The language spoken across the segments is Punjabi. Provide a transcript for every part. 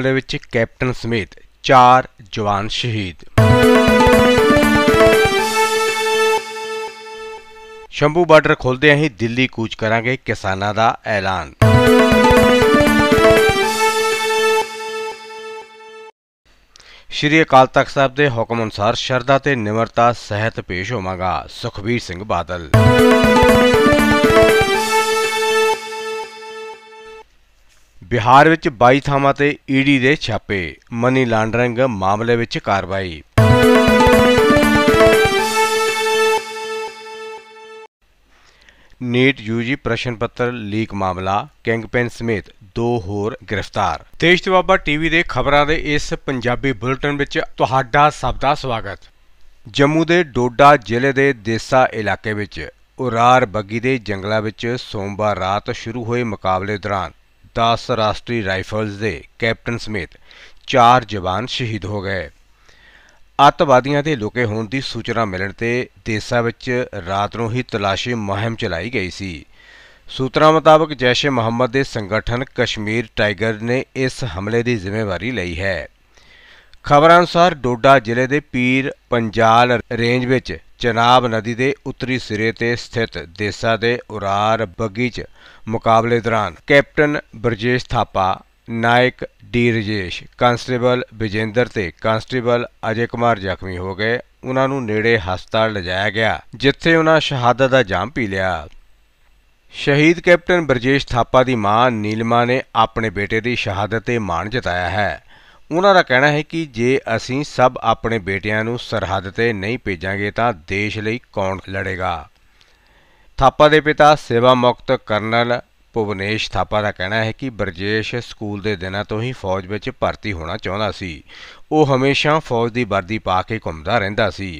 ਮੁਕਾਬਲੇ ਵਿੱਚ ਕੈਪਟਨ ਸਮੇਤ 4 ਜਵਾਨ ਸ਼ਹੀਦ ਸ਼ੰਭੂ ਬਾਰਡਰ ਖੋਲਦਿਆਂ ਹੀ ਦਿੱਲੀ ਕੂਚ ਕਰਾਂਗੇ ਕਿਸਾਨਾਂ ਦਾ ਐਲਾਨ ਸ਼੍ਰੀ ਅਕਾਲ ਤਖਤ ਸਾਹਿਬ ਦੇ ਹੁਕਮ ਅਨੁਸਾਰ ਸ਼ਰਧਾ ਤੇ ਨਿਮਰਤਾ ਸਹਿਤ ਪੇਸ਼ ਹੋਵਾਂਗਾ ਸੁਖਬੀਰ ਸਿੰਘ ਬਾਦਲ ਬਿਹਾਰ ਵਿੱਚ 22 ਥਾਵਾਂ ਤੇ ਈਡੀ ਦੇ ਛਾਪੇ ਮਨੀ ਲਾਂਡਰਿੰਗ ਮਾਮਲੇ ਵਿੱਚ ਕਾਰਵਾਈ ਨੀਟ ਯੂਜੀ ਪ੍ਰਸ਼ਨ ਪੱਤਰ ਲੀਕ ਮਾਮਲਾ ਕਿੰਗਪੈਨ ਸਮੇਤ ਦੋ ਹੋਰ ਗ੍ਰਿਫਤਾਰ ਤੇਜ ਤਵਾਬਾ ਟੀਵੀ ਦੇ ਖਬਰਾਂ ਦੇ ਇਸ ਪੰਜਾਬੀ ਬੁਲੇਟਿਨ ਵਿੱਚ ਤੁਹਾਡਾ ਸਭ ਦਾ ਸਵਾਗਤ ਜੰਮੂ ਦੇ ਡੋਡਾ ਜ਼ਿਲ੍ਹੇ ਦੇ ਦੇਸਾ ਇਲਾਕੇ ਵਿੱਚ ਉਰਾਰ ਬੱਗੀ ਦੇ ਜੰਗਲਾਂ ਵਿੱਚ ਸੋਮਵਾਰ ਰਾਤ ਸ਼ੁਰੂ ਹੋਏ ਮੁਕਾਬਲੇ ਦੌਰਾਨ 10 ਰਾਸ਼ਟਰੀ ਰਾਈਫਲਸ ਦੇ ਕੈਪਟਨ ਸਮੇਤ 4 ਜਵਾਨ ਸ਼ਹੀਦ ਹੋ ਗਏ ਅੱਤਵਾਦੀਆਂ ਦੇ ਲੁਕੇ ਹੋਣ ਦੀ ਸੂਚਨਾ ਮਿਲਣ ਤੇ ਦੇਸਾ ਵਿੱਚ ਰਾਤ ਨੂੰ ਹੀ ਤਲਾਸ਼ੀ ਮੁਹਿੰਮ ਚਲਾਈ ਗਈ ਸੀ ਸੂਤਰਾਂ ਮੁਤਾਬਕ ਜੈਸ਼ੇ ਮੁਹੰਮਦ ਦੇ ਸੰਗਠਨ ਕਸ਼ਮੀਰ ਟਾਈਗਰ ਨੇ ਇਸ ਹਮਲੇ ਦੀ ਜ਼ਿੰਮੇਵਾਰੀ ਲਈ ਹੈ ਖਬਰਾਂ ਅਨੁਸਾਰ ਡੋਡਾ ਜ਼ਿਲ੍ਹੇ ਦੇ ਪੀਰ ਪੰਜਾਲ ਰੇਂਜ ਵਿੱਚ ਚਨਾਬ ਨਦੀ ਦੇ ਉੱਤਰੀ ਸਿਰੇ ਤੇ ਸਥਿਤ ਦੇਸਾ ਦੇ ਉਰਾਰ ਬੱਗੀ 'ਚ ਮੁਕਾਬਲੇ ਦੌਰਾਨ captain Brajesh Thapa naik D Rajesh constable Vijender ਤੇ ਕਾਂਸਟੇਬਲ ਅਜੇ ਕੁਮਾਰ ਜ਼ਖਮੀ ਹੋ ਗਏ ਉਹਨਾਂ ਨੂੰ ਨੇੜੇ ਹਸਪਤਾਲ ਲਿਜਾਇਆ ਗਿਆ ਜਿੱਥੇ ਉਹਨਾਂ ਸ਼ਹਾਦਤ ਦਾ ਜਾਮ ਪੀ ਲਿਆ ਸ਼ਹੀਦ ਕੈਪਟਨ ਬਰਜੇਸ਼ ਥਾਪਾ ਦੀ ਮਾਂ ਨੀਲਮਾ ਨੇ ਆਪਣੇ ਬੇਟੇ ਦੀ ਸ਼ਹਾਦਤ ਤੇ ਮਾਣ ਜਤਾਇਆ ਹੈ ਉਹਨਾਂ ਦਾ ਕਹਿਣਾ ਹੈ ਕਿ ਜੇ ਅਸੀਂ ਸਭ ਆਪਣੇ ਬੇਟਿਆਂ ਨੂੰ ਸਰਹੱਦ ਤੇ ਨਹੀਂ ਭੇਜਾਂਗੇ ਤਾਂ ਦੇਸ਼ ਲਈ ਕੌਣ ਲੜੇਗਾ ਥਾਪਾ ਦੇ ਪਿਤਾ ਸੇਵਾ ਮੁਕਤ ਕਰਨਲ ਭੁਵਨੇਸ਼ ਥਾਪਾ ਦਾ ਕਹਿਣਾ ਹੈ ਕਿ ਬਰਜੇਸ਼ ਸਕੂਲ ਦੇ ਦਿਨਾਂ ਤੋਂ ਹੀ ਫੌਜ ਵਿੱਚ ਭਰਤੀ ਹੋਣਾ ਚਾਹੁੰਦਾ ਸੀ ਉਹ ਹਮੇਸ਼ਾ ਫੌਜ ਦੀ ਵਰਦੀ ਪਾ ਕੇ ਘੁੰਮਦਾ ਰਹਿੰਦਾ ਸੀ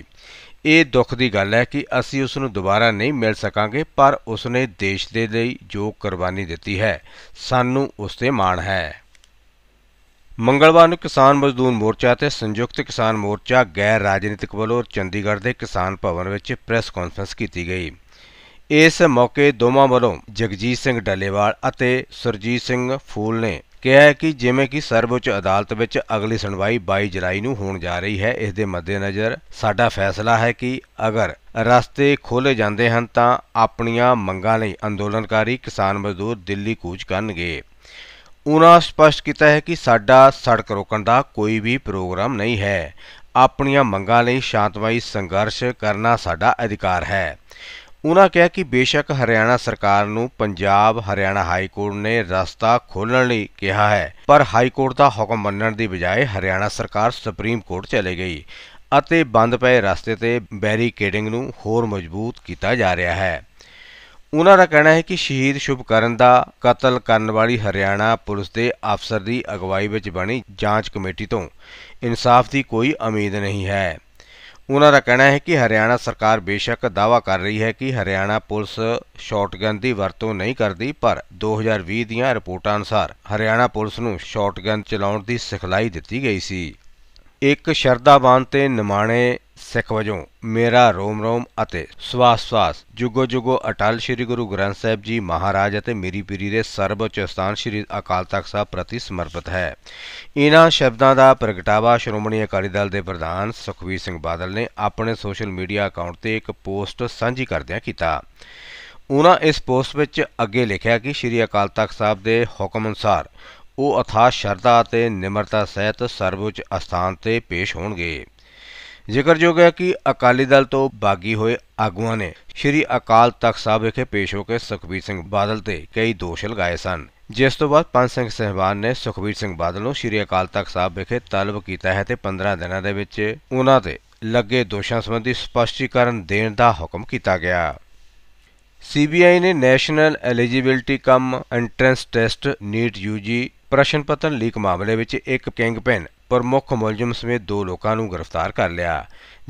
ਇਹ ਦੁੱਖ ਦੀ ਗੱਲ ਹੈ ਕਿ ਅਸੀਂ ਉਸ ਨੂੰ ਦੁਬਾਰਾ ਨਹੀਂ ਮਿਲ ਸਕਾਂਗੇ ਪਰ ਉਸ ਨੇ ਦੇਸ਼ ਦੇ ਲਈ ਜੋ ਕੁਰਬਾਨੀ ਦਿੱਤੀ ਹੈ ਸਾਨੂੰ ਉਸ ਤੇ ਮਾਣ ਹੈ ਮੰਗਲਵਾਰ ਨੂੰ ਕਿਸਾਨ ਮਜ਼ਦੂਰ ਮੋਰਚਾ ਤੇ ਸੰਯੁਕਤ ਕਿਸਾਨ ਮੋਰਚਾ ਗੈਰ ਰਾਜਨੀਤਿਕ ਵੱਲੋਂ ਚੰਡੀਗੜ੍ਹ ਦੇ ਕਿਸਾਨ ਭਵਨ ਵਿੱਚ ਪ੍ਰੈਸ ਕਾਨਫਰੰਸ ਕੀਤੀ ਗਈ ਇਸ ਮੌਕੇ ਦੋਵਾਂ ਵੱਲੋਂ ਜਗਜੀਤ ਸਿੰਘ ਡੱਲੇਵਾਲ ਅਤੇ ਸਰਜੀਤ ਸਿੰਘ ਫੂਲ ਨੇ ਕਿਹਾ ਕਿ ਜਿਵੇਂ ਕਿ ਸਰਵਉੱਚ ਅਦਾਲਤ ਵਿੱਚ ਅਗਲੀ ਸੁਣਵਾਈ 22 ਜੁਲਾਈ ਨੂੰ ਹੋਣ ਜਾ ਰਹੀ ਹੈ ਇਸ ਦੇ ਮੱਦੇਨਜ਼ਰ ਸਾਡਾ ਫੈਸਲਾ ਹੈ ਕਿ ਅਗਰ ਰਸਤੇ ਖੋਲੇ ਜਾਂਦੇ ਹਨ ਤਾਂ ਆਪਣੀਆਂ ਮੰਗਾਂ ਲਈ ਅੰਦੋਲਨਕਾਰੀ ਕਿਸਾਨ ਮਜ਼ਦੂਰ ਦਿੱਲੀ ਕੂਚ ਕਰਨਗੇ ਉਹਨਾਂ ਸਪਸ਼ਟ ਕੀਤਾ ਹੈ ਕਿ ਸਾਡਾ ਸੜਕ ਰੋਕਣ ਦਾ ਕੋਈ ਵੀ ਪ੍ਰੋਗਰਾਮ ਨਹੀਂ ਹੈ ਆਪਣੀਆਂ ਮੰਗਾਂ ਲਈ ਸ਼ਾਂਤਮਈ ਸੰਘਰਸ਼ ਕਰਨਾ ਸਾਡਾ ਅਧਿਕਾਰ ਹੈ ਉਹਨਾਂ ਕਿਹਾ ਕਿ ਬੇਸ਼ੱਕ ਹਰਿਆਣਾ ਸਰਕਾਰ ਨੂੰ ਪੰਜਾਬ ਹਰਿਆਣਾ ਹਾਈ ਕੋਰਟ ਨੇ ਰਸਤਾ ਖੋਲਣ ਲਈ ਕਿਹਾ ਹੈ ਪਰ ਹਾਈ ਕੋਰਟ ਦਾ ਹੁਕਮ ਮੰਨਣ ਦੀ ਬਜਾਏ ਹਰਿਆਣਾ ਸਰਕਾਰ ਸੁਪਰੀਮ ਕੋਰਟ ਚਲੇ ਗਈ ਅਤੇ ਬੰਦ ਪਏ ਰਸਤੇ ਤੇ ਬੈਰੀਕੇਡਿੰਗ ਨੂੰ ਹੋਰ ਮਜ਼ਬੂਤ ਕੀਤਾ ਜਾ ਰਿਹਾ ਹੈ ਉਹਨਾਂ ਦਾ ਕਹਿਣਾ ਹੈ ਕਿ ਸ਼ਹੀਦ ਸ਼ੁਭਕਰਨ ਦਾ ਕਤਲ ਕਰਨ ਵਾਲੀ ਹਰਿਆਣਾ ਪੁਲਿਸ ਦੇ ਅਫਸਰ ਦੀ ਅਗਵਾਈ ਵਿੱਚ ਬਣੀ ਜਾਂਚ ਕਮੇਟੀ ਤੋਂ ਇਨਸਾਫ ਦੀ ਕੋਈ ਉਮੀਦ ਨਹੀਂ ਹੈ ਉਹਨਾਂ ਦਾ ਕਹਿਣਾ ਹੈ ਕਿ ਹਰਿਆਣਾ ਸਰਕਾਰ ਬੇਸ਼ੱਕ ਦਾਵਾ ਕਰ ਰਹੀ ਹੈ ਕਿ ਹਰਿਆਣਾ ਪੁਲਿਸ ਸ਼ਾਟਗਨ ਦੀ ਵਰਤੋਂ ਨਹੀਂ ਕਰਦੀ ਪਰ 2020 ਦੀਆਂ ਰਿਪੋਰਟਾਂ ਅਨੁਸਾਰ ਹਰਿਆਣਾ ਪੁਲਿਸ ਨੂੰ ਸ਼ਾਟਗਨ ਚਲਾਉਣ ਦੀ ਸਿਖਲਾਈ ਦਿੱਤੀ ਗਈ ਸੀ ਇੱਕ ਸ਼ਰਦਾਵਾਨ ਤੇ ਨਿਮਾਣੇ ਸਿੱਖ ਵਜੋਂ ਮੇਰਾ ਰੋਮ ਰੋਮ ਅਤੇ ਸਵਾਸ ਸਵਾਸ ਜੁਗੋ ਜੁਗੋ ਅਟਲ ਸ੍ਰੀ ਗੁਰੂ ਗ੍ਰੰਥ ਸਾਹਿਬ ਜੀ ਮਹਾਰਾਜ ਅਤੇ ਮੇਰੀ ਪੀਰੀ ਦੇ ਸਰਬਉੱਚ ਸਥਾਨ ਸ੍ਰੀ ਅਕਾਲ ਤਖਤ ਸਾਹਿਬ ਪ੍ਰਤੀ ਸਮਰਪਿਤ ਹੈ ਇਹਨਾਂ ਸ਼ਬਦਾਂ ਦਾ ਪ੍ਰਗਟਾਵਾ ਸ਼੍ਰੋਮਣੀ ਅਕਾਲੀ ਦਲ ਦੇ ਪ੍ਰਧਾਨ ਸੁਖਵੀਰ ਸਿੰਘ ਬਾਦਲ ਨੇ ਆਪਣੇ ਸੋਸ਼ਲ ਮੀਡੀਆ ਅਕਾਊਂਟ ਤੇ ਇੱਕ ਪੋਸਟ ਸਾਂਝੀ ਕਰਦਿਆਂ ਕੀਤਾ ਉਹਨਾਂ ਇਸ ਪੋਸਟ ਵਿੱਚ ਅੱਗੇ ਲਿਖਿਆ ਕਿ ਸ੍ਰੀ ਅਕਾਲ ਤਖਤ ਸਾਹਿਬ ਦੇ ਹੁਕਮ ਅਨੁਸਾਰ ਉਹ ਅਥਾ ਸ਼ਰਧਾ ਅਤੇ ਨਿਮਰਤਾ ਸਹਿਤ ਸਰਵਉੱਚ ਅਸਥਾਨ ਤੇ ਪੇਸ਼ ਹੋਣਗੇ ਜ਼ਿਕਰਯੋਗ ਹੈ ਕਿ ਅਕਾਲੀ ਦਲ ਤੋਂ ਬਾਗੀ ਹੋਏ ਆਗੂਆਂ ਨੇ ਸ੍ਰੀ ਅਕਾਲ ਤਖਤ ਸਾਹਿਬ ਵਿਖੇ ਪੇਸ਼ ਹੋ ਕੇ ਸੁਖਬੀਰ ਸਿੰਘ ਬਾਦਲ ਤੇ ਕਈ ਦੋਸ਼ ਲਗਾਏ ਸਨ ਜਿਸ ਤੋਂ ਬਾਅਦ ਪੰਜ ਸਿੰਘ ਸਹਿਬਾਨ ਨੇ ਸੁਖਬੀਰ ਸਿੰਘ ਬਾਦਲ ਨੂੰ ਸ੍ਰੀ ਅਕਾਲ ਤਖਤ ਸਾਹਿਬ ਵਿਖੇ ਤਲਬ ਕੀਤਾ ਹੈ ਤੇ 15 ਦਿਨਾਂ ਦੇ ਵਿੱਚ ਉਹਨਾਂ ਤੇ ਲੱਗੇ ਦੋਸ਼ਾਂ ਸੰਬੰਧੀ ਸਪਸ਼ਟੀਕਰਨ ਦੇਣ ਦਾ ਹੁਕਮ ਕੀਤਾ ਗਿਆ ਸੀਬੀਆਈ ਨੇ National Eligibility cum Entrance Test NEET UG ਪ੍ਰਸ਼ਨ ਪੱਤਰ ਲੀਕ ਮਾਮਲੇ ਵਿੱਚ ਇੱਕ ਕਿੰਗਪਿਨ ਪ੍ਰਮੁੱਖ ਮੁਲਜ਼ਮ ਸਮੇਤ ਦੋ ਲੋਕਾਂ ਨੂੰ ਗ੍ਰਿਫਤਾਰ ਕਰ ਲਿਆ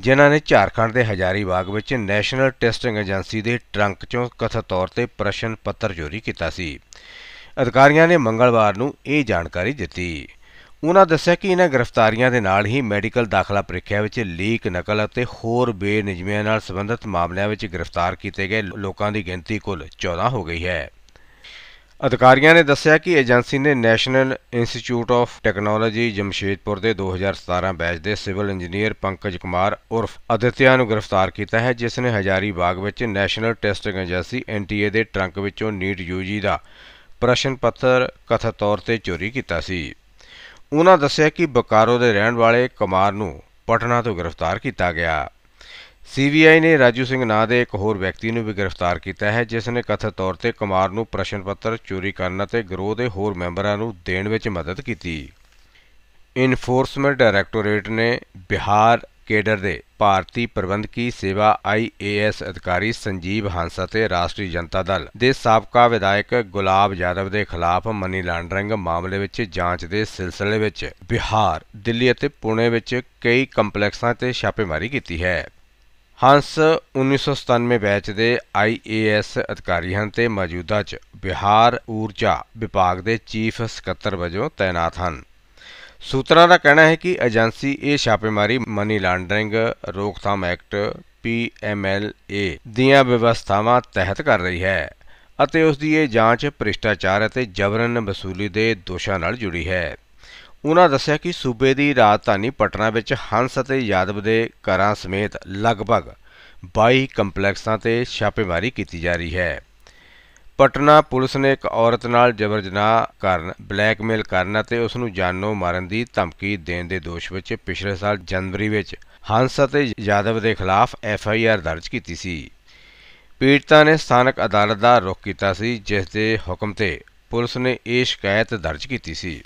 ਜਿਨ੍ਹਾਂ ਨੇ ਝਾਰਖੰਡ ਦੇ ਹਜ਼ਾਰੀਬਾਗ ਵਿੱਚ ਨੈਸ਼ਨਲ ਟੈਸਟਿੰਗ ਏਜੰਸੀ ਦੇ ਟਰੰਕ 'ਚੋਂ ਕਥਿਤ ਤੌਰ ਤੇ ਪ੍ਰਸ਼ਨ ਪੱਤਰ ਚੋਰੀ ਕੀਤਾ ਸੀ ਅਧਿਕਾਰੀਆਂ ਨੇ ਮੰਗਲਵਾਰ ਨੂੰ ਇਹ ਜਾਣਕਾਰੀ ਦਿੱਤੀ ਉਹਨਾਂ ਦੱਸਿਆ ਕਿ ਇਹਨਾਂ ਗ੍ਰਿਫਤਾਰੀਆਂ ਦੇ ਨਾਲ ਹੀ ਮੈਡੀਕਲ ਦਾਖਲਾ ਪ੍ਰੀਖਿਆ ਵਿੱਚ ਲੀਕ ਨਕਲ ਅਤੇ ਹੋਰ ਬੇਨਿਯਮੀਆਂ ਨਾਲ ਸੰਬੰਧਿਤ ਮਾਮਲਿਆਂ ਵਿੱਚ ਗ੍ਰਿਫਤਾਰ ਕੀਤੇ ਗਏ ਲੋਕਾਂ ਦੀ ਗਿਣਤੀ ਕੁੱਲ 14 ਹੋ ਗਈ ਹੈ ਅਧਿਕਾਰੀਆਂ ਨੇ ਦੱਸਿਆ ਕਿ ਏਜੰਸੀ ਨੇ National Institute of Technology Jamshedpur ਦੇ 2017 ਬੈਚ ਦੇ ਸਿਵਲ ਇੰਜੀਨੀਅਰ ਪੰਕਜ ਕੁਮਾਰ ਉਰਫ ਅਦਿਤਿਆ ਨੂੰ ਗ੍ਰਿਫਤਾਰ ਕੀਤਾ ਹੈ ਜਿਸ ਨੇ ਹਜ਼ਾਰੀ ਬਾਗ ਵਿੱਚ ਨੈਸ਼ਨਲ ਟੈਸਟਿੰਗ ਏਜੰਸੀ ਐਨਟੀਏ ਦੇ ਟਰੰਕ ਵਿੱਚੋਂ ਨੀਟ ਯੂਜੀ ਦਾ ਪ੍ਰਸ਼ਨ ਪੱਤਰ ਕਥਿਤ ਤੌਰ ਤੇ ਚੋਰੀ ਕੀਤਾ ਸੀ ਉਹਨਾਂ ਦੱਸਿਆ ਕਿ ਬਕਾਰੋ ਦੇ ਰਹਿਣ ਵਾਲੇ ਕੁਮਾਰ ਨੂੰ ਪਟਨਾ ਤੋਂ ਗ੍ਰਿਫਤਾਰ ਕੀਤਾ ਗਿਆ ਸੀਬੀਆਈ ਨੇ ਰਾਜੂ ਸਿੰਘ ਨਾਂ ਦੇ ਇੱਕ ਹੋਰ ਵਿਅਕਤੀ ਨੂੰ ਵੀ ਗ੍ਰਿਫਤਾਰ ਕੀਤਾ ਹੈ ਜਿਸ ਨੇ ਕਥਿਤ ਤੌਰ ਤੇ ਕੁਮਾਰ ਨੂੰ ਪ੍ਰਸ਼ਨ ਪੱਤਰ ਚੋਰੀ ਕਰਨ ਅਤੇ ਗਰੋਹ ਦੇ ਹੋਰ ਮੈਂਬਰਾਂ ਨੂੰ ਦੇਣ ਵਿੱਚ ਮਦਦ ਕੀਤੀ। ਇਨਫੋਰਸਮੈਂਟ ਡਾਇਰੈਕਟੋਰੇਟ ਨੇ ਬਿਹਾਰ ਕੇਡਰ ਦੇ ਭਾਰਤੀ ਪ੍ਰਬੰਧਕੀ ਸੇਵਾ ਆਈਏਐਸ ਅਧਿਕਾਰੀ ਸੰਜੀਵ ਹਾਂਸਾ ਅਤੇ ਰਾਸ਼ਟਰੀ ਜਨਤਾ ਦਲ ਦੇ ਸਾਬਕਾ ਵਿਧਾਇਕ ਗੁਲਾਬ ਯਾਦਵ ਦੇ ਖਿਲਾਫ ਮਨੀ ਲਾਂਡਰਿੰਗ ਮਾਮਲੇ ਵਿੱਚ ਜਾਂਚ ਦੇ ਸਿਲਸਿਲੇ ਵਿੱਚ ਬਿਹਾਰ, ਦਿੱਲੀ ਅਤੇ ਪੁਣੇ ਵਿੱਚ ਕਈ ਕੰਪਲੈਕਸਾਂ ਤੇ ਛਾਪੇਮਾਰੀ ਕੀਤੀ ਹੈ। ਹੰਸ 1997 ਬੈਚ ਦੇ ਆਈਏਐਸ ਅਧਿਕਾਰੀ ਹਨ ਤੇ ਮੌਜੂਦਾ ਚ ਬਿਹਾਰ ਊਰਜਾ ਵਿਭਾਗ ਦੇ ਚੀਫ ਸਕੱਤਰ ਵਜੋਂ ਤਾਇਨਾਤ ਹਨ ਸੂਤਰਾਂ ਦਾ ਕਹਿਣਾ ਹੈ ਕਿ ਏਜੰਸੀ ਇਹ ਛਾਪੇਮਾਰੀ ਮਨੀ ਲਾਂਡਰਿੰਗ ਰੋਕਥਾਮ ਐਕਟ ਪੀਐਮਐਲਏ ਦੀਆਂ ਵਿਵਸਥਾਵਾਂ ਤਹਿਤ ਕਰ ਰਹੀ ਹੈ ਅਤੇ ਉਸ ਦੀ ਇਹ ਜਾਂਚ ਭ੍ਰਿਸ਼ਟਾਚਾਰ ਅਤੇ ਜਬਰਨ ਵਸੂਲੀ ਦੇ ਦੋਸ਼ਾਂ ਨਾਲ ਜੁੜੀ ਹੈ ਉਹਨਾਂ ਦੱਸਿਆ ਕਿ ਸੂਬੇ ਦੀ ਰਾਜਧਾਨੀ ਪਟਨਾ ਵਿੱਚ ਹੰਸ ਅਤੇ ਯਾਦਵ ਦੇ ਘਰਾਂ ਸਮੇਤ ਲਗਭਗ 22 ਕੰਪਲੈਕਸਾਂ ਤੇ ਛਾਪੇਮਾਰੀ ਕੀਤੀ ਜਾ ਰਹੀ ਹੈ। ਪਟਨਾ ਪੁਲਿਸ ਨੇ ਇੱਕ ਔਰਤ ਨਾਲ ਜਬਰ ਜਨਾਹ ਕਰਨ, ਬਲੈਕਮੇਲ ਕਰਨ ਅਤੇ ਉਸ ਨੂੰ ਜਾਨੋਂ ਮਾਰਨ ਦੀ ਧਮਕੀ ਦੇਣ ਦੇ ਦੋਸ਼ ਵਿੱਚ ਪਿਛਲੇ ਸਾਲ ਜਨਵਰੀ ਵਿੱਚ ਹੰਸ ਅਤੇ ਯਾਦਵ ਦੇ ਖਿਲਾਫ ਐਫ ਆਈ ਆਰ ਦਰਜ ਕੀਤੀ ਸੀ। ਪੀੜਤਾ ਨੇ ਸਥਾਨਕ ਅਦਾਲਤ ਦਾ ਰੁਖ ਕੀਤਾ ਸੀ ਜਿਸ ਦੇ ਹੁਕਮ ਤੇ ਪੁਲਿਸ ਨੇ ਇਹ ਸ਼ਿਕਾਇਤ ਦਰਜ ਕੀਤੀ ਸੀ।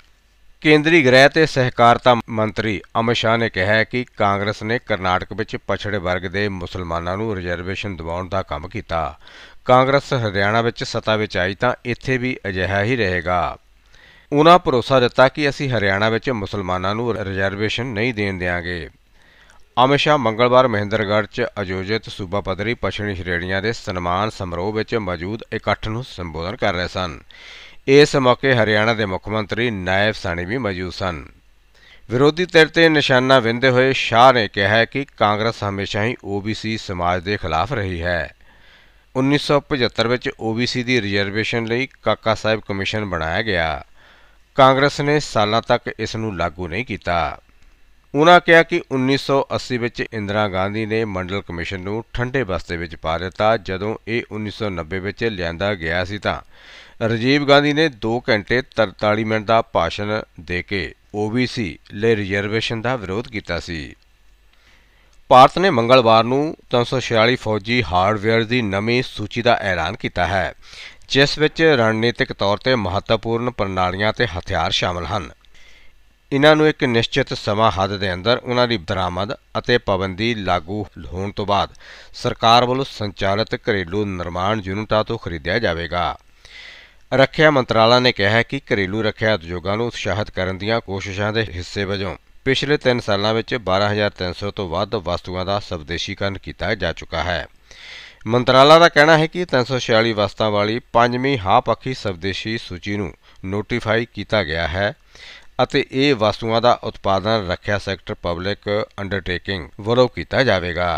ਕੇਂਦਰੀ ਗ੍ਰਹਿ ਤੇ ਸਹਿਕਾਰਤਾ ਮੰਤਰੀ ਅਮਿਤ ਸ਼ਾਹ ਨੇ ਕਿਹਾ ਕਿ ਕਾਂਗਰਸ ਨੇ ਕਰਨਾਟਕ ਵਿੱਚ ਪਛੜੇ ਵਰਗ ਦੇ ਮੁਸਲਮਾਨਾਂ ਨੂੰ ਰਿਜ਼ਰਵੇਸ਼ਨ ਦਿਵਾਉਣ ਦਾ ਕੰਮ ਕੀਤਾ ਕਾਂਗਰਸ ਹਰਿਆਣਾ ਵਿੱਚ ਸੱਤਾ ਵਿੱਚ ਆਈ ਤਾਂ ਇੱਥੇ ਵੀ ਅਜਿਹਾ ਹੀ ਰਹੇਗਾ ਉਹਨਾਂ ਭਰੋਸਾ ਦਿੱਤਾ ਕਿ ਅਸੀਂ ਹਰਿਆਣਾ ਵਿੱਚ ਮੁਸਲਮਾਨਾਂ ਨੂੰ ਰਿਜ਼ਰਵੇਸ਼ਨ ਨਹੀਂ ਦੇਣ ਦੇਵਾਂਗੇ ਅਮਿਤ ਸ਼ਾਹ ਮੰਗਲਵਾਰ ਮਹਿੰਦਰਗੜ੍ਹ 'ਚ ਆਯੋਜਿਤ ਸੂਬਾ ਪੱਧਰੀ ਪਛੜੀ ਸ਼੍ਰੇਣੀਆਂ ਦੇ ਸਨਮਾਨ ਸਮਾਰੋਹ ਵਿੱਚ ਮੌਜੂਦ ਇਕੱਠ ਨੂੰ ਸੰਬੋਧਨ ਕਰ ਰਹੇ ਸਨ ਇਸ ਮੌਕੇ ਹਰਿਆਣਾ ਦੇ ਮੁੱਖ ਮੰਤਰੀ ਨਾਇਬ ਸਾਣੀ ਵੀ ਮੌਜੂਦ ਸਨ ਵਿਰੋਧੀ ਧਿਰ ਤੇ ਨਿਸ਼ਾਨਾ ਵਿੰਦੇ ਹੋਏ ਸ਼ਾਹ ਨੇ ਕਿਹਾ ਕਿ ਕਾਂਗਰਸ ਹਮੇਸ਼ਾ ਹੀ OBC ਸਮਾਜ ਦੇ ਖਿਲਾਫ ਰਹੀ ਹੈ 1975 ਵਿੱਚ OBC ਦੀ ਰਿਜ਼ਰਵੇਸ਼ਨ ਲਈ ਕਾਕਾ ਸਾਹਿਬ ਕਮਿਸ਼ਨ ਬਣਾਇਆ ਗਿਆ ਕਾਂਗਰਸ ਨੇ ਸਾਲਾਂ ਤੱਕ ਇਸ ਨੂੰ ਲਾਗੂ ਨਹੀਂ ਕੀਤਾ ਉਹਨਾਂ ਕਿਹਾ ਕਿ 1980 ਵਿੱਚ ਇੰਦਰਾ ਗਾਂਧੀ ਨੇ ਮੰਡਲ ਕਮਿਸ਼ਨ ਨੂੰ ਠੰਡੇ ਬਸਤੇ ਵਿੱਚ ਪਾ ਦਿੱਤਾ ਜਦੋਂ ਇਹ 1990 ਵਿੱਚ ਲਿਆਂਦਾ ਗਿਆ ਸੀ ਤਾਂ ਰਜੀਵ ਗਾਂਧੀ ਨੇ 2 ਘੰਟੇ 43 ਮਿੰਟ ਦਾ ਭਾਸ਼ਣ ਦੇ ਕੇ OBC ਲਈ ਰਿਜ਼ਰਵੇਸ਼ਨ ਦਾ ਵਿਰੋਧ ਕੀਤਾ ਸੀ ਭਾਰਤ ਨੇ ਮੰਗਲਵਾਰ ਨੂੰ 346 ਫੌਜੀ ਹਾਰਡਵੇਅਰ ਦੀ ਨਵੀਂ ਸੂਚੀ ਦਾ ਐਲਾਨ ਕੀਤਾ ਹੈ ਜਿਸ ਵਿੱਚ ਰਣਨੀਤਿਕ ਤੌਰ ਤੇ ਮਹੱਤਵਪੂਰਨ ਪ੍ਰਣਾਲੀਆਂ ਤੇ ਹਥਿਆਰ ਸ਼ਾਮਲ ਹਨ ਇਹਨਾਂ ਨੂੰ ਇੱਕ ਨਿਸ਼ਚਿਤ ਸਮਾਂ ਹੱਦ ਦੇ ਅੰਦਰ ਉਹਨਾਂ ਦੀ ਬਰਾਮਦ ਅਤੇ ਪਾਬੰਦੀ ਲਾਗੂ ਹੋਣ ਤੋਂ ਬਾਅਦ ਸਰਕਾਰ ਵੱਲੋਂ ਸੰਚਾਲਿਤ ਘਰੇਲੂ ਨਿਰਮਾਣ ਯੂਨਿਟਾਂ ਤੋਂ ਖਰੀਦਿਆ ਜਾਵੇਗਾ ਰੱਖਿਆ ਮੰਤਰਾਲਾ ਨੇ ਕਿਹਾ ਹੈ ਕਿ ਘਰੇਲੂ ਰੱਖਿਆ ਉਦਯੋਗਾਂ ਨੂੰ ਉਤਸ਼ਾਹਿਤ ਕਰਨ ਦੀਆਂ ਕੋਸ਼ਿਸ਼ਾਂ ਦੇ ਹਿੱਸੇ ਵਜੋਂ ਪਿਛਲੇ 3 ਸਾਲਾਂ ਵਿੱਚ 12300 ਤੋਂ ਵੱਧ ਵਸਤੂਆਂ ਦਾ ਸਵਦੇਸ਼ੀਕਰਨ ਕੀਤਾ ਜਾ ਚੁੱਕਾ ਹੈ ਮੰਤਰਾਲਾ ਦਾ ਕਹਿਣਾ ਹੈ ਕਿ 346 ਵਸਤਾਂ ਵਾਲੀ ਪੰਜਵੀਂ ਹਾਪੱਖੀ ਸਵਦੇਸ਼ੀ ਸੂਚੀ ਨੂੰ ਨੋਟੀਫਾਈ ਕੀਤਾ ਗਿਆ ਹੈ ਅਤੇ ਇਹ ਵਸਤੂਆਂ ਦਾ ਉਤਪਾਦਨ ਰੱਖਿਆ ਸੈਕਟਰ ਪਬਲਿਕ ਅੰਡਰਟੇਕਿੰਗ ਵੱਲੋਂ ਕੀਤਾ ਜਾਵੇਗਾ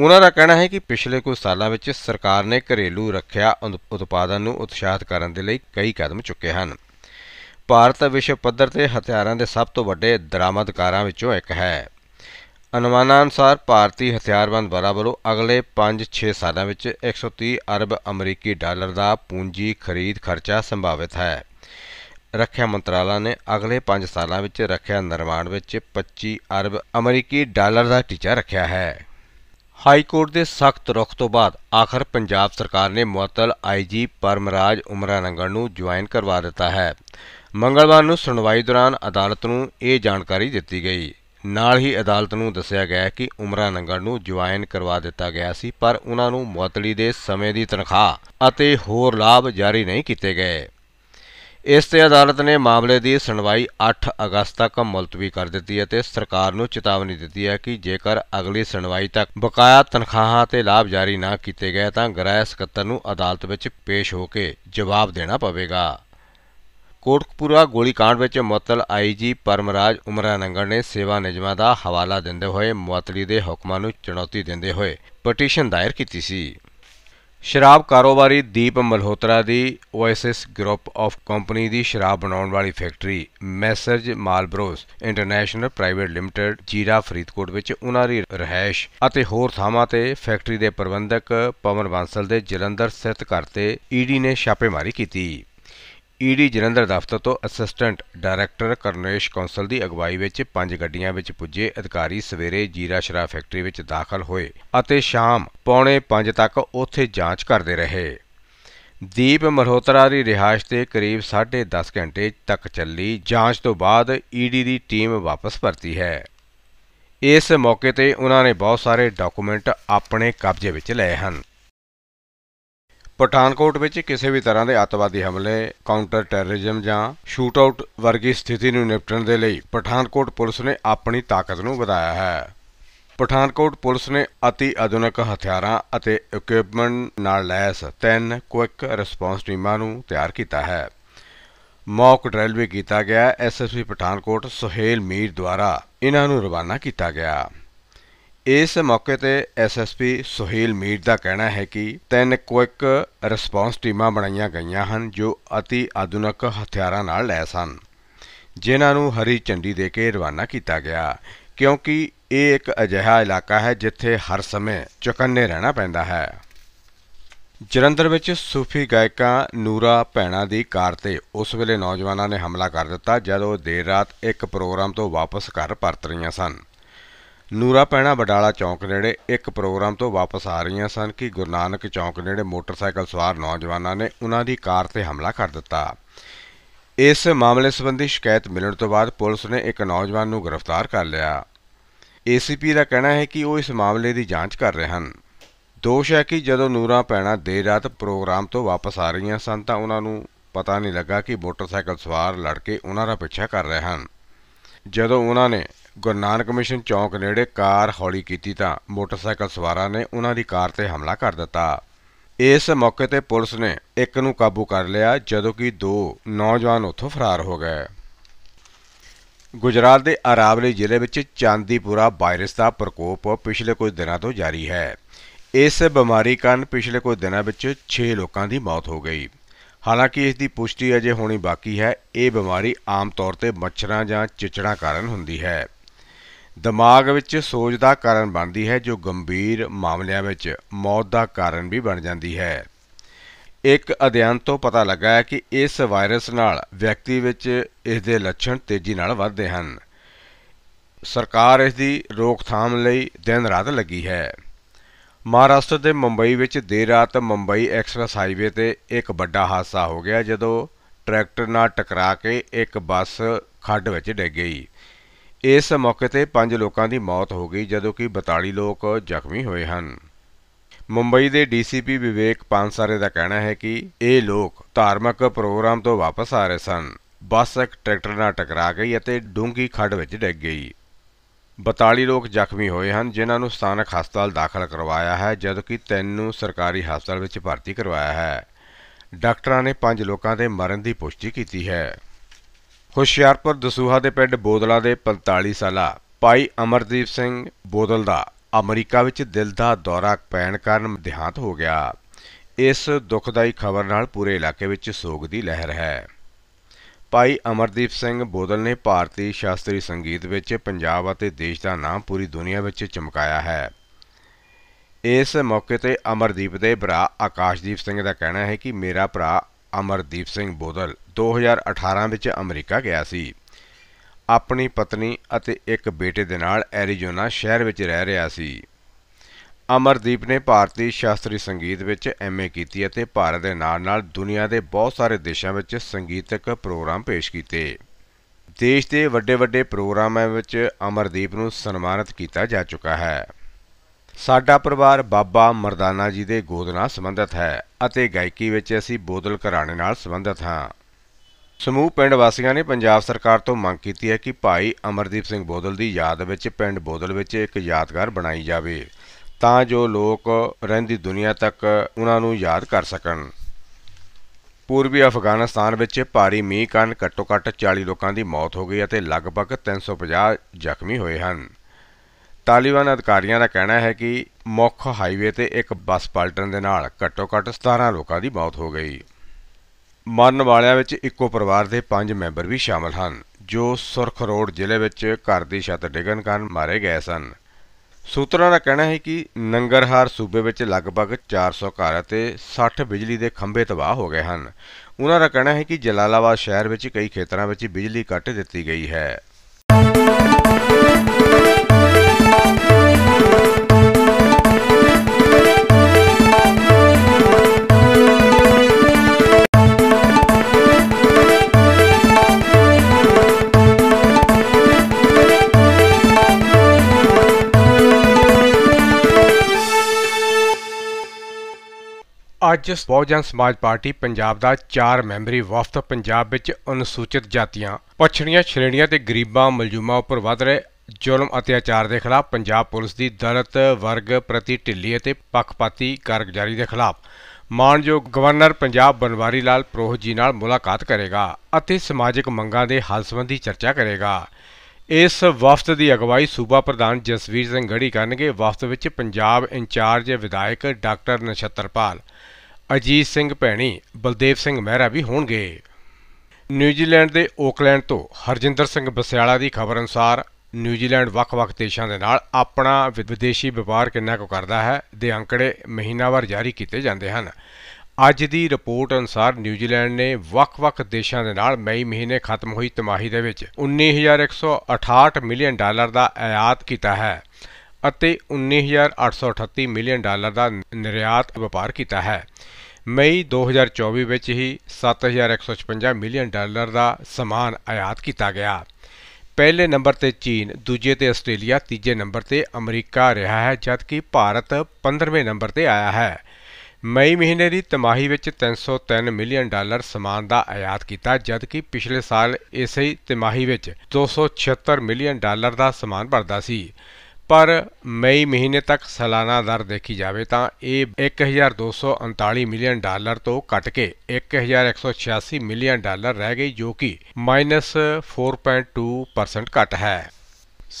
ਉਹਨਾਂ ਦਾ ਕਹਿਣਾ ਹੈ ਕਿ ਪਿਛਲੇ ਕੁਝ ਸਾਲਾਂ ਵਿੱਚ ਸਰਕਾਰ ਨੇ ਘਰੇਲੂ ਰੱਖਿਆ ਉਤਪਾਦਨ ਨੂੰ ਉਤਸ਼ਾਹਿਤ ਕਰਨ ਦੇ ਲਈ ਕਈ ਕਦਮ ਚੁੱਕੇ ਹਨ ਭਾਰਤ ਵਿਸ਼ਵ ਪੱਧਰ ਤੇ ਹਥਿਆਰਾਂ ਦੇ ਸਭ ਤੋਂ ਵੱਡੇ ਦਰਾਮਦਕਾਰਾਂ ਵਿੱਚੋਂ ਇੱਕ ਹੈ ਅਨੁਮਾਨਾਂ ਅਨੁਸਾਰ ਭਾਰਤੀ ਹਥਿਆਰਬੰਦ ਬਰਾਬਰੋ ਅਗਲੇ 5-6 ਸਾਲਾਂ ਵਿੱਚ 130 ਅਰਬ ਅਮਰੀਕੀ ਡਾਲਰ ਦਾ ਪੂੰਜੀ ਖਰੀਦ ਖਰਚਾ ਸੰਭਾਵਿਤ ਹੈ ਰੱਖਿਆ ਮੰਤਰਾਲਾ ਨੇ ਅਗਲੇ 5 ਸਾਲਾਂ ਵਿੱਚ ਰੱਖਿਆ ਨਿਰਮਾਣ ਵਿੱਚ 25 ਅਰਬ ਅਮਰੀਕੀ ਡਾਲਰ ਦਾ ਟੀਚਾ ਰੱਖਿਆ ਹੈ ਹਾਈ ਕੋਰਟ ਦੇ ਸਖਤ ਰੁਖ ਤੋਂ ਬਾਅਦ ਆਖਰ ਪੰਜਾਬ ਸਰਕਾਰ ਨੇ ਮੁਅਤਲ ਆਈਜੀ ਪਰਮਰਾਜ ਉਮਰਾਨੰਗਲ ਨੂੰ ਜੁਆਇਨ ਕਰਵਾ ਦਿੱਤਾ ਹੈ ਮੰਗਲਵਾਰ ਨੂੰ ਸੁਣਵਾਈ ਦੌਰਾਨ ਅਦਾਲਤ ਨੂੰ ਇਹ ਜਾਣਕਾਰੀ ਦਿੱਤੀ ਗਈ ਨਾਲ ਹੀ ਅਦਾਲਤ ਨੂੰ ਦੱਸਿਆ ਗਿਆ ਕਿ ਉਮਰਾਨੰਗਲ ਨੂੰ ਜੁਆਇਨ ਕਰਵਾ ਦਿੱਤਾ ਗਿਆ ਸੀ ਪਰ ਉਹਨਾਂ ਨੂੰ ਮੁਅਤਲੀ ਦੇ ਸਮੇਂ ਦੀ ਤਨਖਾਹ ਅਤੇ ਹੋਰ ਲਾਭ ਜਾਰੀ ਨਹੀਂ ਕੀਤੇ ਗਏ ਇਸ ਤੇ ਅਦਾਲਤ ਨੇ ਮਾਮਲੇ ਦੀ ਸੁਣਵਾਈ 8 ਅਗਸਤ ਤੱਕ ਮੁਲਤਵੀ ਕਰ ਦਿੱਤੀ ਹੈ ਤੇ ਸਰਕਾਰ ਨੂੰ ਚੇਤਾਵਨੀ ਦਿੱਤੀ ਹੈ ਕਿ ਜੇਕਰ ਅਗਲੀ ਸੁਣਵਾਈ ਤੱਕ ਬਕਾਇਆ ਤਨਖਾਹਾਂ ਤੇ ਲਾਭ ਜਾਰੀ ਨਾ ਕੀਤੇ ਗਏ ਤਾਂ ਗ੍ਰਹਿ ਸਕੱਤਰ ਨੂੰ ਅਦਾਲਤ ਵਿੱਚ ਪੇਸ਼ ਹੋ ਕੇ ਜਵਾਬ ਦੇਣਾ ਪਵੇਗਾ ਕੋਟਕਪੂਰਾ ਗੋਲੀकांड ਵਿੱਚ ਮੁਅਤਲ ਆਈਜੀ ਪਰਮਰਾਜ ਉਮਰਾਨੰਗਲ ਨੇ ਸੇਵਾ ਨਿਯਮਾਂ ਦਾ ਹਵਾਲਾ ਦਿੰਦੇ ਹੋਏ ਮੁਅਤਲੀ ਦੇ ਹੁਕਮਾਂ ਨੂੰ ਚੁਣੌਤੀ ਦਿੰਦੇ ਹੋਏ ਪਟੀਸ਼ਨ ਦਾਇਰ ਕੀਤੀ ਸੀ ਸ਼ਰਾਬ ਕਾਰੋਬਾਰੀ ਦੀਪ ਮਲਹੋਤਰਾ ਦੀ ਓਐਸਐਸ ਗਰੁੱਪ ਆਫ ਕੰਪਨੀ ਦੀ ਸ਼ਰਾਬ ਬਣਾਉਣ ਵਾਲੀ factory Messrs Malbros International Private Limited Zira Faridkot ਵਿੱਚ ਉਹਨਾਂ ਦੀ ਰਹਿائش ਅਤੇ ਹੋਰ ਥਾਵਾਂ ਤੇ ਫੈਕਟਰੀ ਦੇ ਪ੍ਰਬੰਧਕ ਪਵਨ ਬਾਂਸਲ ਦੇ ਜਲੰਧਰ ਸਥਿਤ ਘਰ ਤੇ ਈਡੀ ਨੇ ਛਾਪੇਮਾਰੀ ਕੀਤੀ ਈਡੀ ਜਲੰਧਰ ਦਫ਼ਤਰ ਤੋਂ ਅਸਿਸਟੈਂਟ ਡਾਇਰੈਕਟਰ ਕਰਨੇਸ਼ ਕੌਂਸਲ ਦੀ ਅਗਵਾਈ ਵਿੱਚ ਪੰਜ ਗੱਡੀਆਂ ਵਿੱਚ ਪੁੱਜੇ ਅਧਿਕਾਰੀ ਸਵੇਰੇ ਜੀਰਾ ਸ਼ਰਾ ਫੈਕਟਰੀ ਵਿੱਚ ਦਾਖਲ ਹੋਏ ਅਤੇ ਸ਼ਾਮ ਪੌਣੇ 5 ਤੱਕ ਉੱਥੇ ਜਾਂਚ ਕਰਦੇ ਰਹੇ। ਦੀਪ ਮਰਹੋਤਰਾ ਦੀ ਰਿਹਾਇਸ਼ ਤੇ ਕਰੀਬ 10:30 ਘੰਟੇ ਤੱਕ ਚੱਲੀ ਜਾਂਚ ਤੋਂ ਬਾਅਦ ਈਡੀ ਦੀ ਟੀਮ ਵਾਪਸ ਪਰਤੀ ਹੈ। ਇਸ ਮੌਕੇ ਤੇ ਉਹਨਾਂ ਨੇ ਬਹੁਤ ਸਾਰੇ ਡਾਕੂਮੈਂਟ ਆਪਣੇ ਕਬਜ਼ੇ ਵਿੱਚ ਲਏ ਹਨ। ਪਠਾਨਕੋਟ ਵਿੱਚ ਕਿਸੇ ਵੀ ਤਰ੍ਹਾਂ ਦੇ ਅਤਵਾਦੀ ਹਮਲੇ ਕਾਊਂਟਰ ਟੈਰਰਿਜ਼ਮ ਜਾਂ ਸ਼ੂਟਆਊਟ ਵਰਗੀ ਸਥਿਤੀ ਨੂੰ ਨਿਪਟਣ ਦੇ ਲਈ ਪਠਾਨਕੋਟ ਪੁਲਿਸ ਨੇ ਆਪਣੀ ਤਾਕਤ ਨੂੰ ਵਧਾਇਆ ਹੈ ਪਠਾਨਕੋਟ ਪੁਲਿਸ ਨੇ অতি ਆਧੁਨਿਕ ਹਥਿਆਰਾਂ ਅਤੇ ਇਕਵਿਪਮੈਂਟ ਨਾਲ ਲੈਸ ਤਿੰਨ ਕੁਇਕ ਰਿਸਪੌਂਸ ਟੀਮਾਂ ਨੂੰ ਤਿਆਰ ਕੀਤਾ ਹੈ ਮੌਕ ਡ੍ਰਿਲ ਵੀ ਕੀਤਾ ਗਿਆ ਐਸਐਸਪੀ ਪਠਾਨਕੋਟ ਸੁਹੇਲ ਮੀਰ ਦੁਆਰਾ ਇਹਨਾਂ ਨੂੰ ਰਵਾਨਾ ਕੀਤਾ ਗਿਆ ਇਸ ਮੌਕੇ ਤੇ ਐਸਐਸਪੀ ਸੁਹੀਲ ਮੀਰ ਦਾ ਕਹਿਣਾ ਹੈ ਕਿ ਤਿੰਨ ਕੁਇਕ ਰਿਸਪੌਂਸ ਟੀਮਾਂ ਬਣਾਈਆਂ ਗਈਆਂ ਹਨ ਜੋ অতি ਆਧੁਨਿਕ ਹਥਿਆਰਾਂ ਨਾਲ ਲੈਸ ਹਨ ਜਿਨ੍ਹਾਂ ਨੂੰ ਹਰੀ ਝੰਡੀ ਦੇ ਕੇ ਰਵਾਨਾ ਕੀਤਾ ਗਿਆ ਕਿਉਂਕਿ ਇਹ ਇੱਕ ਅਜਿਹਾ ਇਲਾਕਾ ਹੈ ਜਿੱਥੇ ਹਰ ਸਮੇਂ ਚੁਕੰਨੇ ਰਹਿਣਾ ਪੈਂਦਾ ਹੈ ਜਰੰਦਰ ਵਿੱਚ ਸੂਫੀ ਗਾਇਕਾ ਨੂਰਾ ਭੈਣਾ ਦੀ ਕਾਰ ਤੇ ਉਸ ਵੇਲੇ ਨੌਜਵਾਨਾਂ ਨੇ ਹਮਲਾ ਕਰ ਦਿੱਤਾ ਜਦੋਂ ਦੇਰ ਰਾਤ ਇੱਕ ਪ੍ਰੋਗਰਾਮ ਤੋਂ ਵਾਪਸ ਘਰ ਪਰਤ ਰਹੀਆਂ ਸਨ ਨੂਰਾ ਪੈਣਾ ਬਡਾਲਾ ਚੌਂਕ ਨੇੜੇ ਇੱਕ ਪ੍ਰੋਗਰਾਮ ਤੋਂ ਵਾਪਸ ਆ ਰਹੀਆਂ ਸਨ ਕਿ ਗੁਰਨਾਨਕ ਚੌਂਕ ਨੇੜੇ ਮੋਟਰਸਾਈਕਲ ਸਵਾਰ ਨੌਜਵਾਨਾਂ ਨੇ ਉਹਨਾਂ ਦੀ ਕਾਰ ਤੇ ਹਮਲਾ ਕਰ ਦਿੱਤਾ ਇਸ ਮਾਮਲੇ ਸੰਬੰਧੀ ਸ਼ਿਕਾਇਤ ਮਿਲਣ ਤੋਂ ਬਾਅਦ ਪੁਲਿਸ ਨੇ ਇੱਕ ਨੌਜਵਾਨ ਨੂੰ ਗ੍ਰਿਫਤਾਰ ਕਰ ਲਿਆ ਏਸੀਪੀ ਦਾ ਕਹਿਣਾ ਹੈ ਕਿ ਉਹ ਇਸ ਮਾਮਲੇ ਦੀ ਜਾਂਚ ਕਰ ਰਹੇ ਹਨ ਦੋਸ਼ ਹੈ ਕਿ ਜਦੋਂ ਨੂਰਾ ਪੈਣਾ ਦੇਰ ਰਾਤ ਪ੍ਰੋਗਰਾਮ ਤੋਂ ਵਾਪਸ ਆ ਰਹੀਆਂ ਸਨ ਤਾਂ ਉਹਨਾਂ ਨੂੰ ਪਤਾ ਨਹੀਂ ਲੱਗਾ ਕਿ ਮੋਟਰਸਾਈਕਲ ਸਵਾਰ ਲੜਕੇ ਉਹਨਾਂ ਦਾ ਪਿੱਛਾ ਕਰ ਰਹੇ ਹਨ ਜਦੋਂ ਉਹਨਾਂ ਨੇ ਗੁਰਨਾਨਕ ਨਾਨਕ ਮਿਸ਼ਨ ਚੌਂਕ ਨੇੜੇ ਕਾਰ ਹੌਲੀ ਕੀਤੀ ਤਾਂ ਮੋਟਰਸਾਈਕਲ ਸਵਾਰਾਂ ਨੇ ਉਹਨਾਂ ਦੀ ਕਾਰ ਤੇ ਹਮਲਾ ਕਰ ਦਿੱਤਾ ਇਸ ਮੌਕੇ ਤੇ ਪੁਲਿਸ ਨੇ ਇੱਕ ਨੂੰ ਕਾਬੂ ਕਰ ਲਿਆ ਜਦੋਂ ਕਿ ਦੋ ਨੌਜਵਾਨ ਉੱਥੋਂ ਫਰਾਰ ਹੋ ਗਏ ਗੁਜਰਾਤ ਦੇ ਅਰਾਵਲੀ ਜ਼ਿਲ੍ਹੇ ਵਿੱਚ ਚਾਂਦੀਪੁਰਾ ਵਾਇਰਸ ਦਾ ਪ੍ਰਕੋਪ ਪਿਛਲੇ ਕੁਝ ਦਿਨਾਂ ਤੋਂ ਜਾਰੀ ਹੈ ਇਸ ਬਿਮਾਰੀ ਕਾਰਨ ਪਿਛਲੇ ਕੁਝ ਦਿਨਾਂ ਵਿੱਚ 6 ਲੋਕਾਂ ਦੀ ਮੌਤ ਹੋ ਗਈ ਹਾਲਾਂਕਿ ਇਸ ਦੀ ਪੁਸ਼ਟੀ ਅਜੇ ਹੋਣੀ ਬਾਕੀ ਹੈ ਇਹ ਬਿਮਾਰੀ ਆਮ ਤੌਰ ਤੇ ਮੱਛਰਾਂ ਜਾਂ ਚਿਚੜਾਂ ਕਾਰਨ ਹੁੰਦੀ ਹੈ ਦਿਮਾਗ ਵਿੱਚ ਸੋਜ ਦਾ ਕਾਰਨ ਬਣਦੀ ਹੈ ਜੋ ਗੰਭੀਰ ਮਾਮਲਿਆਂ ਵਿੱਚ ਮੌਤ ਦਾ ਕਾਰਨ ਵੀ ਬਣ ਜਾਂਦੀ ਹੈ ਇੱਕ ਅਧਿਐਨ ਤੋਂ ਪਤਾ ਲੱਗਾ ਹੈ ਕਿ ਇਸ ਵਾਇਰਸ ਨਾਲ ਵਿਅਕਤੀ ਵਿੱਚ ਇਸ ਦੇ ਲੱਛਣ ਤੇਜ਼ੀ ਨਾਲ ਵੱਧਦੇ ਹਨ ਸਰਕਾਰ ਇਸ ਦੀ ਰੋਕਥਾਮ ਲਈ ਦਿਨ ਰਾਤ ਲੱਗੀ ਹੈ ਮਹਾਰਾਸ਼ਟਰ ਦੇ ਮੁੰਬਈ ਵਿੱਚ ਦੇਰ ਰਾਤ ਮੁੰਬਈ ਐਕਸਪ੍ਰੈਸ ਹਾਈਵੇ ਤੇ ਇੱਕ ਵੱਡਾ ਹਾਦਸਾ ਹੋ ਗਿਆ ਜਦੋਂ ਟਰੈਕਟਰ ਨਾਲ ਟਕਰਾ ਕੇ ਇੱਕ ਬੱਸ ਖੱਡ ਵਿੱਚ ਡਿੱਗ ਗਈ ਇਸ ਮੌਕੇ ਤੇ 5 ਲੋਕਾਂ ਦੀ ਮੌਤ ਹੋ ਗਈ ਜਦੋਂ ਕਿ 42 ਲੋਕ ਜ਼ਖਮੀ ਹੋਏ ਹਨ ਮੁੰਬਈ ਦੇ ਡੀਸੀਪੀ ਵਿਵੇਕ ਪਾਂਸਾਰੇ ਦਾ ਕਹਿਣਾ ਹੈ ਕਿ ਇਹ ਲੋਕ ਧਾਰਮਿਕ ਪ੍ਰੋਗਰਾਮ ਤੋਂ ਵਾਪਸ ਆ ਰਹੇ ਸਨ ਬੱਸ ਇੱਕ ਟਰੈਕਟਰ ਨਾਲ ਟਕਰਾ ਗਈ ਅਤੇ ਡੂੰਗੀ ਖੱਡ ਵਿੱਚ ਡਿੱਗ ਗਈ 42 ਲੋਕ ਜ਼ਖਮੀ ਹੋਏ ਹਨ ਜਿਨ੍ਹਾਂ ਨੂੰ ਸਥਾਨਕ ਹਸਪਤਾਲ ਦਾਖਲ ਕਰਵਾਇਆ ਹੈ ਜਦਕਿ ਤਿੰਨ ਨੂੰ ਸਰਕਾਰੀ ਹਸਪਤਾਲ ਵਿੱਚ ਭਰਤੀ ਕਰਵਾਇਆ ਹੈ ਡਾਕਟਰਾਂ ਨੇ 5 ਲੋਕਾਂ ਦੇ ਮਰਨ ਦੀ ਪੁਸ਼ਟੀ ਕੀਤੀ ਹੈ ਹੁਸ਼ਿਆਰਪੁਰ ਦਸੂਹਾ ਦੇ ਪਿੰਡ ਬੋਦਲਾ ਦੇ 45 ਸਾਲਾ ਭਾਈ ਅਮਰਦੀਪ ਸਿੰਘ ਬੋਦਲ ਦਾ ਅਮਰੀਕਾ ਵਿੱਚ ਦਿਲ ਦਾ ਦੌਰਾ ਪੈਣ ਕਾਰਨ ਦਿਹਾਂਤ ਹੋ ਗਿਆ ਇਸ ਦੁਖਦਾਈ ਖਬਰ ਨਾਲ ਪੂਰੇ ਇਲਾਕੇ ਵਿੱਚ ਸੋਗ ਦੀ ਲਹਿਰ ਹੈ ਭਾਈ ਅਮਰਦੀਪ ਸਿੰਘ ਬੋਦਲ ਨੇ ਭਾਰਤੀ ਸ਼ਾਸਤਰੀ ਸੰਗੀਤ ਵਿੱਚ ਪੰਜਾਬ ਅਤੇ ਦੇਸ਼ ਦਾ ਨਾਮ ਪੂਰੀ ਦੁਨੀਆ ਵਿੱਚ ਚਮਕਾਇਆ ਹੈ ਇਸ ਮੌਕੇ ਤੇ ਅਮਰਦੀਪ ਦੇ ਭਰਾ ਆਕਾਸ਼ਦੀਪ ਸਿੰਘ ਦਾ ਕਹਿਣਾ ਹੈ ਕਿ ਮੇਰਾ ਭਰਾ ਅਮਰਦੀਪ ਸਿੰਘ ਬੋਦਲ 2018 ਵਿੱਚ ਅਮਰੀਕਾ ਗਿਆ ਸੀ ਆਪਣੀ ਪਤਨੀ ਅਤੇ ਇੱਕ ਬੇਟੇ ਦੇ ਨਾਲ ਐਰੀਜ਼ੋਨਾ ਸ਼ਹਿਰ ਵਿੱਚ ਰਹਿ ਰਿਹਾ ਸੀ ਅਮਰਦੀਪ ਨੇ ਭਾਰਤੀ ਸ਼ਾਸਤਰੀ ਸੰਗੀਤ ਵਿੱਚ ਐਮਏ ਕੀਤੀ ਅਤੇ ਭਾਰਤ ਦੇ ਨਾਲ-ਨਾਲ ਦੁਨੀਆ ਦੇ ਬਹੁਤ ਸਾਰੇ ਦੇਸ਼ਾਂ ਵਿੱਚ ਸੰਗੀਤਕ ਪ੍ਰੋਗਰਾਮ ਪੇਸ਼ ਕੀਤੇ। ਦੇਸ਼ ਦੇ ਵੱਡੇ-ਵੱਡੇ ਪ੍ਰੋਗਰਾਮਾਂ ਵਿੱਚ ਅਮਰਦੀਪ ਨੂੰ ਸਨਮਾਨਿਤ ਕੀਤਾ ਜਾ ਚੁੱਕਾ ਹੈ। ਸਾਡਾ ਪਰਿਵਾਰ ਬਾਬਾ ਮਰਦਾਨਾ ਜੀ ਦੇ ਗੋਦ ਨਾਲ ਸੰਬੰਧਿਤ ਹੈ ਅਤੇ ਗਾਇਕੀ ਵਿੱਚ ਅਸੀਂ ਬੋਦਲ ਘਰਾਣੇ ਨਾਲ ਸੰਬੰਧਿਤ ਹਾਂ ਸਮੂਹ ਪਿੰਡ ਵਾਸੀਆਂ ਨੇ ਪੰਜਾਬ ਸਰਕਾਰ ਤੋਂ ਮੰਗ ਕੀਤੀ ਹੈ ਕਿ ਭਾਈ ਅਮਰਦੀਪ ਸਿੰਘ ਬੋਦਲ ਦੀ ਯਾਦ ਵਿੱਚ ਪਿੰਡ ਬੋਦਲ ਵਿੱਚ ਇੱਕ ਯਾਦਗਾਰ ਬਣਾਈ ਜਾਵੇ ਤਾਂ ਜੋ ਲੋਕ ਰਹਿੰਦੀ ਦੁਨੀਆ ਤੱਕ ਉਹਨਾਂ ਨੂੰ ਯਾਦ ਕਰ ਸਕਣ ਪੂਰਬੀ ਅਫਗਾਨਿਸਤਾਨ ਵਿੱਚ ਭਾਰੀ ਮੀਂਹ ਕਾਰਨ ਘੱਟੋ-ਘੱਟ 40 ਲੋਕਾਂ ਦੀ ਮੌਤ ਹੋ ਗਈ ਅਤੇ ਲਗਭਗ 350 ਜ਼ਖਮੀ ਹੋਏ ਹਨ ਤਾਲਿਬਾਨ ਅਧਿਕਾਰੀਆਂ ਦਾ ਕਹਿਣਾ ਹੈ ਕਿ ਮੁੱਖ ਹਾਈਵੇ ਤੇ ਇੱਕ ਬੱਸ ਪਲਟਣ ਦੇ ਨਾਲ ਘੱਟੋ-ਘੱਟ 17 ਲੋਕਾਂ ਦੀ ਮੌਤ ਹੋ ਗਈ। ਮਰਨ ਵਾਲਿਆਂ ਵਿੱਚ ਇੱਕੋ ਪਰਿਵਾਰ ਦੇ 5 ਮੈਂਬਰ ਵੀ ਸ਼ਾਮਲ ਹਨ ਜੋ ਸੁਰਖਰੋੜ ਜ਼ਿਲ੍ਹੇ ਵਿੱਚ ਘਰ ਦੀ ਛੱਤ ਡਿੱਗਣ ਕਾਰਨ ਮਾਰੇ ਗਏ ਸਨ। ਸੂਤਰਾਂ ਦਾ ਕਹਿਣਾ ਹੈ ਕਿ ਨੰਗਰਹਾਰ ਸੂਬੇ ਵਿੱਚ ਲਗਭਗ 400 ਘਰ ਅਤੇ 60 ਬਿਜਲੀ ਦੇ ਖੰਭੇ ਤਬਾਹ ਹੋ ਗਏ ਹਨ। ਉਹਨਾਂ ਦਾ ਕਹਿਣਾ ਹੈ ਕਿ ਜਲਾਲਾਬਾਦ ਸ਼ਹਿਰ ਵਿੱਚ ਕਈ ਖੇਤਰਾਂ ਵਿੱਚ ਬਿਜਲੀ ਕੱਟ ਦਿੱਤੀ ਗਈ ਹੈ। ਅੱਜ ਬਹੁਜਨ ਸਮਾਜ ਪਾਰਟੀ ਪੰਜਾਬ ਦਾ 4 ਮੈਂਬਰੀ ਵਫਦ ਪੰਜਾਬ ਵਿੱਚ ਅਨੁਸੂਚਿਤ ਜਾਤੀਆਂ ਪਛੜੀਆਂ ਸ਼੍ਰੇਣੀਆਂ ਤੇ ਗਰੀਬਾਂ ਮਲਜੂਮਾਂ ਉੱਪਰ ਵੱਧ ਰਹੇ ਜ਼ੁਲਮ ਅਤਿਆਚਾਰ ਦੇ ਖਿਲਾਫ ਪੰਜਾਬ ਪੁਲਿਸ ਦੀ ਦਲਤ ਵਰਗ ਪ੍ਰਤੀ ਢਿੱਲੀ ਅਤੇ ਪੱਖਪਾਤੀ ਕਾਰਗੁਜ਼ਾਰੀ ਦੇ ਖਿਲਾਫ ਮਾਨਯੋਗ ਗਵਰਨਰ ਪੰਜਾਬ ਬਨਵਾਰੀ ਲਾਲ ਪ੍ਰੋਹ ਜੀ ਨਾਲ ਮੁਲਾਕਾਤ ਕਰੇਗਾ ਅਤੇ ਸਮਾਜਿਕ ਮੰਗਾਂ ਦੇ ਹੱਲ ਸੰਬੰਧੀ ਚਰਚਾ ਕਰੇਗਾ ਇਸ ਵਫਦ ਦੀ ਅਗਵਾਈ ਸੂਬਾ ਪ੍ਰਧਾਨ ਜਸਵੀਰ ਸਿੰਘ ਗੜੀ ਕਰਨਗੇ ਵਫਦ ਵਿੱਚ ਪੰਜਾਬ ਇੰਚਾਰਜ ਵਿਧਾਇਕ ਡਾਕਟਰ ਨਛੱਤਰਪਾਲ ਅਜੀਤ ਸਿੰਘ ਭੈਣੀ ਬਲਦੇਵ ਸਿੰਘ ਮਹਿਰਾ ਵੀ ਹੋਣਗੇ ਨਿਊਜ਼ੀਲੈਂਡ ਦੇ ਓਕਲੈਂਡ ਤੋਂ ਹਰਜਿੰਦਰ ਸਿੰਘ ਬਸਿਆਲਾ ਦੀ ਖਬਰ ਅਨੁਸਾਰ ਨਿਊਜ਼ੀਲੈਂਡ ਵੱਖ-ਵੱਖ ਦੇਸ਼ਾਂ ਦੇ ਨਾਲ ਆਪਣਾ ਵਿਦੇਸ਼ੀ ਵਪਾਰ ਕਿੰਨਾ ਕੁ ਕਰਦਾ ਹੈ ਦੇ ਅੰਕੜੇ ਮਹੀਨਾਵਾਰ ਜਾਰੀ ਕੀਤੇ ਜਾਂਦੇ ਹਨ ਅੱਜ ਦੀ ਰਿਪੋਰਟ ਅਨੁਸਾਰ ਨਿਊਜ਼ੀਲੈਂਡ ਨੇ ਵੱਖ-ਵੱਖ ਦੇਸ਼ਾਂ ਦੇ ਨਾਲ ਮਈ ਮਹੀਨੇ ਖਤਮ ਹੋਈ ਤਿਮਾਹੀ ਦੇ ਵਿੱਚ 19168 ਮਿਲੀਅਨ ਡਾਲਰ ਦਾ ਆਯਾਤ ਕੀਤਾ ਹੈ ਅਤੇ 19838 ਮਿਲੀਅਨ ਡਾਲਰ ਦਾ ਨਿਰਯਾਤ ਵਪਾਰ ਕੀਤਾ ਹੈ ਮਈ 2024 ਵਿੱਚ ਹੀ 7156 ਮਿਲੀਅਨ ਡਾਲਰ ਦਾ ਸਮਾਨ ਆਯਾਤ ਕੀਤਾ ਗਿਆ ਪਹਿਲੇ ਨੰਬਰ ਤੇ ਚੀਨ ਦੂਜੇ ਤੇ ਆਸਟ੍ਰੇਲੀਆ ਤੀਜੇ ਨੰਬਰ ਤੇ ਅਮਰੀਕਾ ਰਿਹਾ ਹੈ ਜਦਕਿ ਭਾਰਤ 15ਵੇਂ ਨੰਬਰ ਤੇ ਆਇਆ ਹੈ ਮਈ ਮਹੀਨੇ ਦੀ ਤਿਮਾਹੀ ਵਿੱਚ 303 ਮਿਲੀਅਨ ਡਾਲਰ ਸਮਾਨ ਦਾ ਆਯਾਤ ਕੀਤਾ ਜਦਕਿ ਪਿਛਲੇ ਸਾਲ ਇਸੇ ਤਮਾਹੀ ਤਿਮਾਹੀ ਵਿੱਚ 276 ਮਿਲੀਅਨ ਡਾਲਰ ਦਾ ਸਮਾਨ ਵਰਦਾ ਸੀ ਪਰ ਮਈ ਮਹੀਨੇ ਤੱਕ ਸਾਲਾਨਾ ਦਰ ਦੇਖੀ ਜਾਵੇ ਤਾਂ ਇਹ 1239 ਮਿਲੀਅਨ ਡਾਲਰ ਤੋਂ ਘਟ ਕੇ 1186 ਮਿਲੀਅਨ ਡਾਲਰ ਰਹਿ ਗਈ ਜੋ ਕਿ -4.2% ਘਟ ਹੈ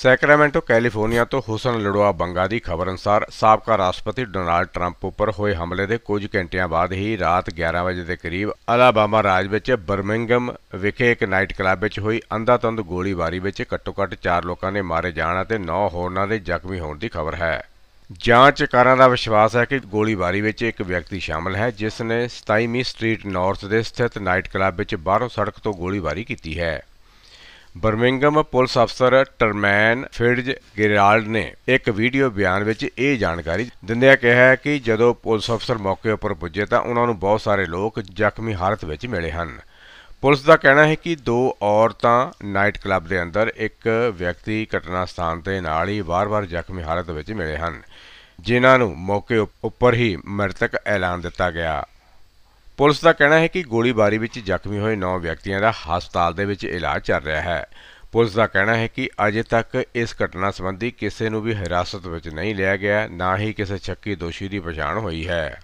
ਸੈਕਰਾਮੈਂਟੋ ਕੈਲੀਫੋਰਨੀਆ ਤੋਂ ਹੁਸਨ ਲੜਵਾ ਬੰਗਾ ਦੀ ਖਬਰ ਅਨਸਾਰ ਸਾਬਕਾ ਰਾਸ਼ਟਰਪਤੀ ਡੋਨਾਲਡ ਟਰੰਪ ਉੱਪਰ ਹੋਏ ਹਮਲੇ ਦੇ ਕੁਝ ਘੰਟਿਆਂ ਬਾਅਦ ਹੀ ਰਾਤ 11 ਵਜੇ ਦੇ ਕਰੀਬ ਅਲਾਬਾਮਾ ਰਾਜ ਵਿੱਚ ਬਰਮਿੰਗਮ ਵਿਖੇ ਇੱਕ ਨਾਈਟ ਕਲੱਬ ਵਿੱਚ ਹੋਈ ਅੰਧਾਤੰਦ ਗੋਲੀਬਾਰੀ ਵਿੱਚ ਘੱਟੋ-ਘੱਟ 4 ਲੋਕਾਂ ਨੇ ਮਾਰੇ ਜਾਣ ਅਤੇ 9 ਹੋਰਨਾਂ ਦੇ ਜ਼ਖਮੀ ਹੋਣ ਦੀ ਖਬਰ ਹੈ। ਜਾਂਚਕਾਰਾਂ ਦਾ ਵਿਸ਼ਵਾਸ ਹੈ ਕਿ ਗੋਲੀਬਾਰੀ ਵਿੱਚ ਇੱਕ ਵਿਅਕਤੀ ਸ਼ਾਮਲ ਹੈ ਜਿਸ ਨੇ 27ਵੀਂ ਸਟਰੀਟ ਨਾਰਥ ਦੇ ਸਥਿਤ ਨਾਈਟ ਕਲੱਬ ਵਿੱਚ ਬਾਹਰੋਂ ਸੜਕ ਤੋਂ ਗੋਲੀਬਾਰੀ ਕੀਤੀ ਹੈ। ਬਰਮਿੰਗਮ ਪੁਲਿਸ ਅਫਸਰ ਟਰਮੈਨ ਫਿਡਜ ਗਿਰਾਲਡ ਨੇ ਇੱਕ ਵੀਡੀਓ ਬਿਆਨ ਵਿੱਚ ਇਹ ਜਾਣਕਾਰੀ ਦਿੰਦਿਆਂ ਕਿਹਾ ਕਿ ਜਦੋਂ ਪੁਲਿਸ ਅਫਸਰ ਮੌਕੇ ਉੱਪਰ ਪੁੱਜੇ ਤਾਂ ਉਹਨਾਂ ਨੂੰ ਬਹੁਤ ਸਾਰੇ ਲੋਕ ਜ਼ਖਮੀ ਹਾਲਤ ਵਿੱਚ ਮਿਲੇ ਹਨ ਪੁਲਿਸ ਦਾ ਕਹਿਣਾ ਹੈ ਕਿ ਦੋ ਔਰਤਾਂ ਨਾਈਟ ਕਲੱਬ ਦੇ ਅੰਦਰ ਇੱਕ ਵਿਅਕਤੀ ਘਟਨਾ ਸਥਾਨ ਤੇ ਨਾਲ ਹੀ ਵਾਰ-ਵਾਰ ਜ਼ਖਮੀ ਹਾਲਤ ਵਿੱਚ ਮਿਲੇ ਹਨ ਜਿਨ੍ਹਾਂ ਨੂੰ ਮੌਕੇ ਉੱਪਰ ਹੀ ਮਰਤਕ ਐਲਾਨ ਦਿੱਤਾ ਗਿਆ ਪੁਲਿਸ ਦਾ ਕਹਿਣਾ ਹੈ ਕਿ ਗੋਲੀਬਾਰੀ ਵਿੱਚ ਜ਼ਖਮੀ ਹੋਏ 9 ਵਿਅਕਤੀਆਂ ਦਾ ਹਸਪਤਾਲ ਦੇ ਵਿੱਚ ਇਲਾਜ ਚੱਲ ਰਿਹਾ ਹੈ ਪੁਲਿਸ ਦਾ ਕਹਿਣਾ ਹੈ ਕਿ ਅਜੇ ਤੱਕ ਇਸ ਘਟਨਾ ਸੰਬੰਧੀ ਕਿਸੇ ਨੂੰ ਵੀ ਹਿਰਾਸਤ ਵਿੱਚ ਨਹੀਂ ਲਿਆ ਗਿਆ ਨਾ ਹੀ ਕਿਸੇ ਸ਼ੱਕੀ ਦੋਸ਼ੀ ਦੀ ਪਛਾਣ ਹੋਈ ਹੈ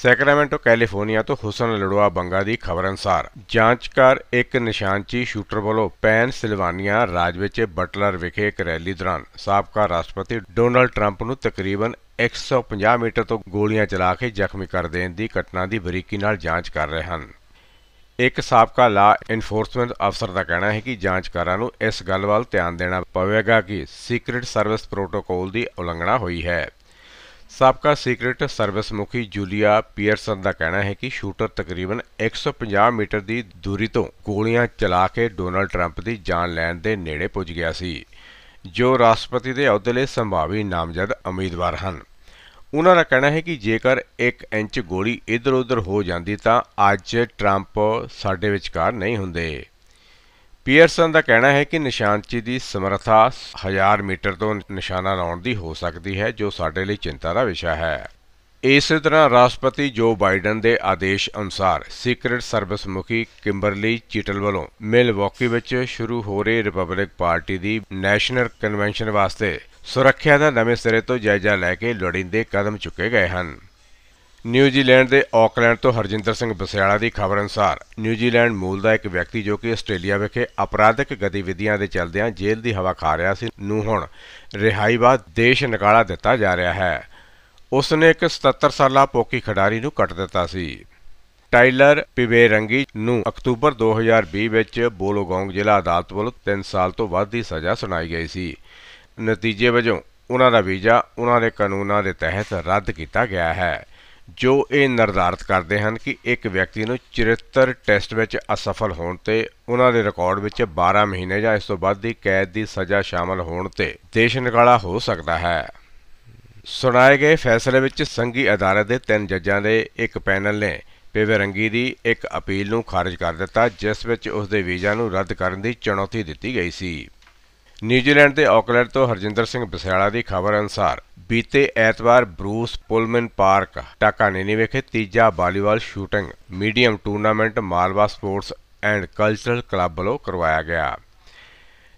ਸੈਕਰਾਮੈਂਟੋ ਕੈਲੀਫੋਰਨੀਆ ਤੋਂ ਹੁਸਨ ਲੜਵਾ ਬੰਗਾ ਦੀ ਖਬਰ ਅਨਸਾਰ ਜਾਂਚਕਾਰ ਇੱਕ ਨਿਸ਼ਾਨਚੀ ਸ਼ੂਟਰ ਵੱਲੋਂ ਪੈਨ ਸਿਲਵਾਨੀਆ ਰਾਜ ਵਿੱਚ ਬਟਲਰ ਵਿਖੇ ਇੱਕ ਰੈਲੀ ਦੌਰਾਨ ਸਾਬਕਾ ਰਾਸ਼ਟਰਪਤੀ ਡੋਨਲਡ ਟਰੰਪ ਨੂੰ ਤਕਰੀਬਨ 150 ਮੀਟਰ ਤੋਂ ਗੋਲੀਆਂ ਚਲਾ ਕੇ ਜ਼ਖਮੀ ਕਰ ਦੇਣ ਦੀ ਘਟਨਾ ਦੀ ਬਰੀਕੀ ਨਾਲ ਜਾਂਚ ਕਰ ਰਹੇ ਹਨ ਇੱਕ ਸਾਬਕਾ ਲਾ ਇਨਫੋਰਸਮੈਂਟ ਅਫਸਰ ਦਾ ਕਹਿਣਾ ਹੈ ਕਿ ਜਾਂਚਕਾਰਾਂ ਨੂੰ ਇਸ ਗੱਲ ਵੱਲ ਧਿਆਨ ਦੇਣਾ ਪਵੇਗਾ ਕਿ ਸੀਕ੍ਰੀਟ ਸਰਵਿਸ ਪ੍ਰੋਟੋਕੋਲ ਦੀ ਉਲੰਘਣਾ ਹੋਈ ਹੈ ਸਾਬਕਾ ਸੀਕ੍ਰੀਟ ਸਰਵਿਸ ਮੁਖੀ ਜੂਲੀਆ ਪੀਅਰਸਨ ਦਾ ਕਹਿਣਾ ਹੈ ਕਿ ਸ਼ੂਟਰ ਤਕਰੀਬਨ 150 ਮੀਟਰ ਦੀ ਦੂਰੀ ਤੋਂ ਗੋਲੀਆਂ ਚਲਾ ਕੇ ਡੋਨਲਡ ਟਰੰਪ ਦੀ ਜਾਨ ਲੈਣ ਦੇ ਨੇੜੇ ਪੁੱਜ ਗਿਆ ਸੀ ਜੋ ਰਾਸ਼ਟਰਪਤੀ ਦੇ ਅਹੁਦੇ ਲਈ ਸੰਭਾਵੀ ਨਾਮਜ਼ਦ ਉਮੀਦਵਾਰ ਹਨ ਉਹਨਾਂ ਦਾ ਕਹਿਣਾ ਹੈ ਕਿ ਜੇਕਰ 1 ਇੰਚ ਗੋਲੀ ਇਧਰ-ਉਧਰ ਹੋ ਜਾਂਦੀ ਤਾਂ ਅੱਜ ਟਰੰਪ ਸਾਡੇ ਵਿਚਕਾਰ ਨਹੀਂ ਹੁੰਦੇ ਪੀਅਰਸਨ ਦਾ ਕਹਿਣਾ ਹੈ ਕਿ ਨਿਸ਼ਾਨਚੀ ਦੀ ਸਮਰੱਥਾ 1000 ਮੀਟਰ ਤੋਂ ਨਿਸ਼ਾਨਾ ਲਾਉਣ ਦੀ ਹੋ ਸਕਦੀ ਹੈ ਜੋ ਸਾਡੇ ਲਈ ਚਿੰਤਾ ਦਾ ਵਿਸ਼ਾ ਹੈ ਇਸੇ ਤਰ੍ਹਾਂ ਰਾਸ਼ਟਰਪਤੀ ਜੋ ਬਾਈਡਨ ਦੇ ਆਦੇਸ਼ ਅਨੁਸਾਰ ਸੀਕ੍ਰੇਟ ਸਰਵਿਸ ਮੁਖੀ ਕਿੰਬਰਲੀ ਚੀਟਲ ਵੱਲੋਂ ਮਿਲਵੌਕੀ ਵਿੱਚ ਸ਼ੁਰੂ ਹੋ ਰਹੀ ਰਿਪਬਲਿਕ ਪਾਰਟੀ ਦੀ ਨੈਸ਼ਨਲ ਕਨਵੈਨਸ਼ਨ ਵਾਸਤੇ ਸੁਰੱਖਿਆ ਦਾ ਨਵੇਂ ਸਿਰੇ ਤੋਂ ਜਾਇਜ਼ਾ ਲੈ ਕੇ ਲੋੜੀਂਦੇ ਕਦਮ ਚੁੱਕੇ ਗਏ ਹਨ ਨਿਊਜ਼ੀਲੈਂਡ ਦੇ ਆਕਲੈਂਡ ਤੋਂ ਹਰਜਿੰਦਰ ਸਿੰਘ ਬਸਿਆਲਾ ਦੀ ਖਬਰ ਅਨੁਸਾਰ ਨਿਊਜ਼ੀਲੈਂਡ ਮੂਲ ਦਾ ਇੱਕ ਵਿਅਕਤੀ ਜੋ ਕਿ ਆਸਟ੍ਰੇਲੀਆ ਵਿਖੇ ਅਪਰਾਧਿਕ ਗਤੀਵਿਧੀਆਂ ਦੇ ਚਲਦਿਆਂ ਜੇਲ੍ਹ ਦੀ ਹਵਾ ਖਾ ਰਿਹਾ ਸੀ ਨੂੰ ਹੁਣ ਰਿਹਾਈ ਬਾਅਦ ਦੇਸ਼ ਨਿਕਾਲਾ ਦਿੱਤਾ ਜਾ ਰਿਹਾ ਹੈ ਉਸ ਨੇ ਇੱਕ 77 ਸਾਲਾ ਪੋਕੀ ਖਿਡਾਰੀ ਨੂੰ ਕੱਟ ਦਿੱਤਾ ਸੀ ਟਾਈਲਰ ਪਿਵੇਰੰਗੀ ਨੂੰ ਅਕਤੂਬਰ 2020 ਵਿੱਚ ਬੋਲੋਗੋਂਗ ਜ਼ਿਲ੍ਹਾ ਅਦਾਲਤ ਵੱਲੋਂ 3 ਸਾਲ ਤੋਂ ਵੱਧ ਦੀ ਸਜ਼ਾ ਸੁਣਾਈ ਗਈ ਸੀ ਨਤੀਜੇ ਵਜੋਂ ਉਹਨਾਂ ਦਾ ਵੀਜ਼ਾ ਉਹਨਾਂ ਦੇ ਕਾਨੂੰਨਾਂ ਦੇ ਤਹਿਤ ਰੱਦ ਕੀਤਾ ਗਿਆ ਹੈ ਜੋ ਇਹ ਨਿਰਧਾਰਤ ਕਰਦੇ ਹਨ ਕਿ ਇੱਕ ਵਿਅਕਤੀ ਨੂੰ 74 ਟੈਸਟ ਵਿੱਚ ਅਸਫਲ ਹੋਣ ਤੇ ਉਹਨਾਂ ਦੇ ਰਿਕਾਰਡ ਵਿੱਚ 12 ਮਹੀਨੇ ਜਾਂ ਇਸ ਤੋਂ ਵੱਧ ਦੀ ਕੈਦ ਦੀ ਸਜ਼ਾ ਸ਼ਾਮਲ ਹੋਣ ਤੇ ਦੇਸ਼ ਨਿਕਾਲਾ ਹੋ ਸਕਦਾ ਹੈ ਸੁਣਾਏ ਗਏ ਫੈਸਲੇ ਵਿੱਚ ਸੰਘੀ ਅਦਾਲਤ ਦੇ ਤਿੰਨ ਜੱਜਾਂ ਦੇ ਇੱਕ ਪੈਨਲ ਨੇ ਪੇਵਰੰਗੀ ਦੀ ਇੱਕ ਅਪੀਲ ਨੂੰ ਖਾਰਜ ਕਰ ਦਿੱਤਾ ਜਿਸ ਵਿੱਚ ਉਸ ਦੇ ਵੀਜ਼ਾ ਨੂੰ ਰੱਦ ਕਰਨ ਦੀ ਚੁਣੌਤੀ ਦਿੱਤੀ ਗਈ ਸੀ ਨਿਊਜ਼ੀਲੈਂਡ ਦੇ ਆਕਲੈਂਡ ਤੋਂ ਹਰਜਿੰਦਰ ਸਿੰਘ ਬਸਿਆਲਾ ਦੀ ਖਬਰ ਅਨੁਸਾਰ ਬੀਤੇ ਐਤਵਾਰ ਬਰੂਸ ਪੁਲਮਨ ਪਾਰਕ ਟਾਕਾਨੇਨੀ ਵਿਖੇ ਤੀਜਾ volleyball shooting medium tournament Malwa Sports and Cultural Club ਵੱਲੋਂ ਕਰਵਾਇਆ ਗਿਆ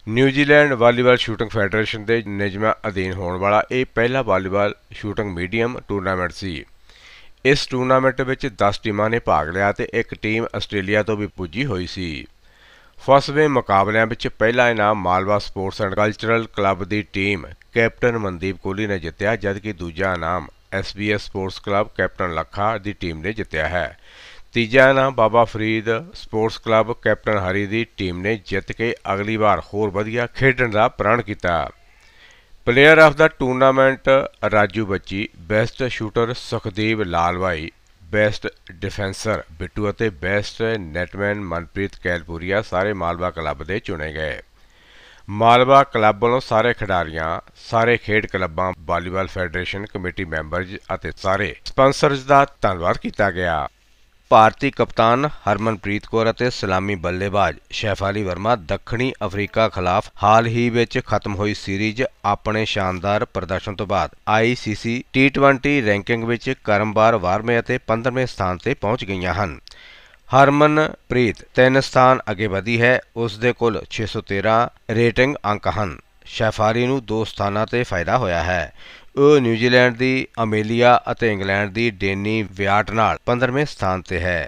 ਨਿਊਜ਼ੀਲੈਂਡ ਵਾਲੀਬਾਲ ਸ਼ੂਟਿੰਗ ਫੈਡਰੇਸ਼ਨ ਦੇ ਨਿਯਮਾਂ ਅਧੀਨ ਹੋਣ ਵਾਲਾ ਇਹ ਪਹਿਲਾ ਵਾਲੀਬਾਲ ਸ਼ੂਟਿੰਗ ਮੀਡੀਅਮ ਟੂਰਨਾਮੈਂਟ ਸੀ ਇਸ ਟੂਰਨਾਮੈਂਟ ਵਿੱਚ 10 ਟੀਮਾਂ ਨੇ ਭਾਗ ਲਿਆ ਤੇ ਇੱਕ ਟੀਮ ਆਸਟ੍ਰੇਲੀਆ ਤੋਂ ਵੀ ਪੁੱਜੀ ਹੋਈ ਸੀ ਫਸਵੇਂ ਮੁਕਾਬਲਿਆਂ ਵਿੱਚ ਪਹਿਲਾ ਇਨਾਮ Malwa Sports and Cultural Club ਦੀ ਟੀਮ ਕੈਪਟਨ ਮਨਦੀਪ ਕੋਹਲੀ ਨੇ ਜਿੱਤਿਆ ਜਦਕਿ ਦੂਜਾ ਇਨਾਮ SBS sports club captain Lakha ਦੀ ਟੀਮ ਨੇ ਜਿੱਤਿਆ ਹੈ ਤੀਜਾ ਇਨਾਮ Baba Farid Sports club captain Hari ਦੀ ਟੀਮ ਨੇ ਜਿੱਤ ਕੇ ਅਗਲੀ ਵਾਰ ਹੋਰ ਵਧੀਆ ਖੇਡਣ ਦਾ ਪ੍ਰਣ ਕੀਤਾ ਪਲੇਅਰ ਆਫ ਦਾ tournament Raju Bachi best shooter Sukhdev Lalwai best defencer Bittu ਅਤੇ ਬੈਸਟ ਨੈਟਮੈਨ ਮਨਪ੍ਰੀਤ ਕੈਲਪੂਰੀਆ ਸਾਰੇ ਮਾਲਵਾ ਕਲੱਬ ਦੇ ਚੁਣੇ ਗਏ ਮਾਲਵਾ ਕਲੱਬ ਵੱਲੋਂ ਸਾਰੇ ਖਿਡਾਰੀਆਂ, ਸਾਰੇ ਖੇਡ ਕਲੱਬਾਂ, ਵਾਲੀਬਾਲ ਫੈਡਰੇਸ਼ਨ ਕਮੇਟੀ ਮੈਂਬਰਜ਼ ਅਤੇ ਸਾਰੇ ਸਪਾਂਸਰਜ਼ ਦਾ ਧੰਨਵਾਦ ਕੀਤਾ ਗਿਆ। ਭਾਰਤੀ ਕਪਤਾਨ ਹਰਮਨਪ੍ਰੀਤ ਕੌਰ ਅਤੇ ਸਲਾਮੀ ਬੱਲੇਬਾਜ਼ ਸ਼ੈਫਾਲੀ ਵਰਮਾ ਦੱਖਣੀ ਅਫਰੀਕਾ ਖਿਲਾਫ ਹਾਲ ਹੀ ਵਿੱਚ ਖਤਮ ਹੋਈ ਸੀਰੀਜ਼ ਆਪਣੇ ਸ਼ਾਨਦਾਰ ਪ੍ਰਦਰਸ਼ਨ ਤੋਂ ਬਾਅਦ ICC T20 ਰੈਂਕਿੰਗ ਵਿੱਚ ਕਰਮਵਾਰ 12ਵੇਂ ਅਤੇ 15ਵੇਂ ਸਥਾਨ ਤੇ ਪਹੁੰਚ ਗਈਆਂ ਹਨ। ਹਰਮਨ ਪ੍ਰੀਤ ਤਿੰਨ ਸਥਾਨ ਅੱਗੇ ਵਧੀ ਹੈ ਉਸ ਦੇ ਕੁੱਲ 613 ਰੇਟਿੰਗ ਅੰਕ ਹਨ ਸ਼ੈਫਾਰੀ ਨੂੰ ਦੋ ਸਥਾਨਾਂ ਤੇ ਫਾਇਦਾ ਹੋਇਆ ਹੈ ਉਹ ਨਿਊਜ਼ੀਲੈਂਡ ਦੀ ਅਮੇਲੀਆ ਅਤੇ ਇੰਗਲੈਂਡ ਦੀ ਡੇਨੀ ਵਿਆਟ ਨਾਲ 15ਵੇਂ ਸਥਾਨ ਤੇ ਹੈ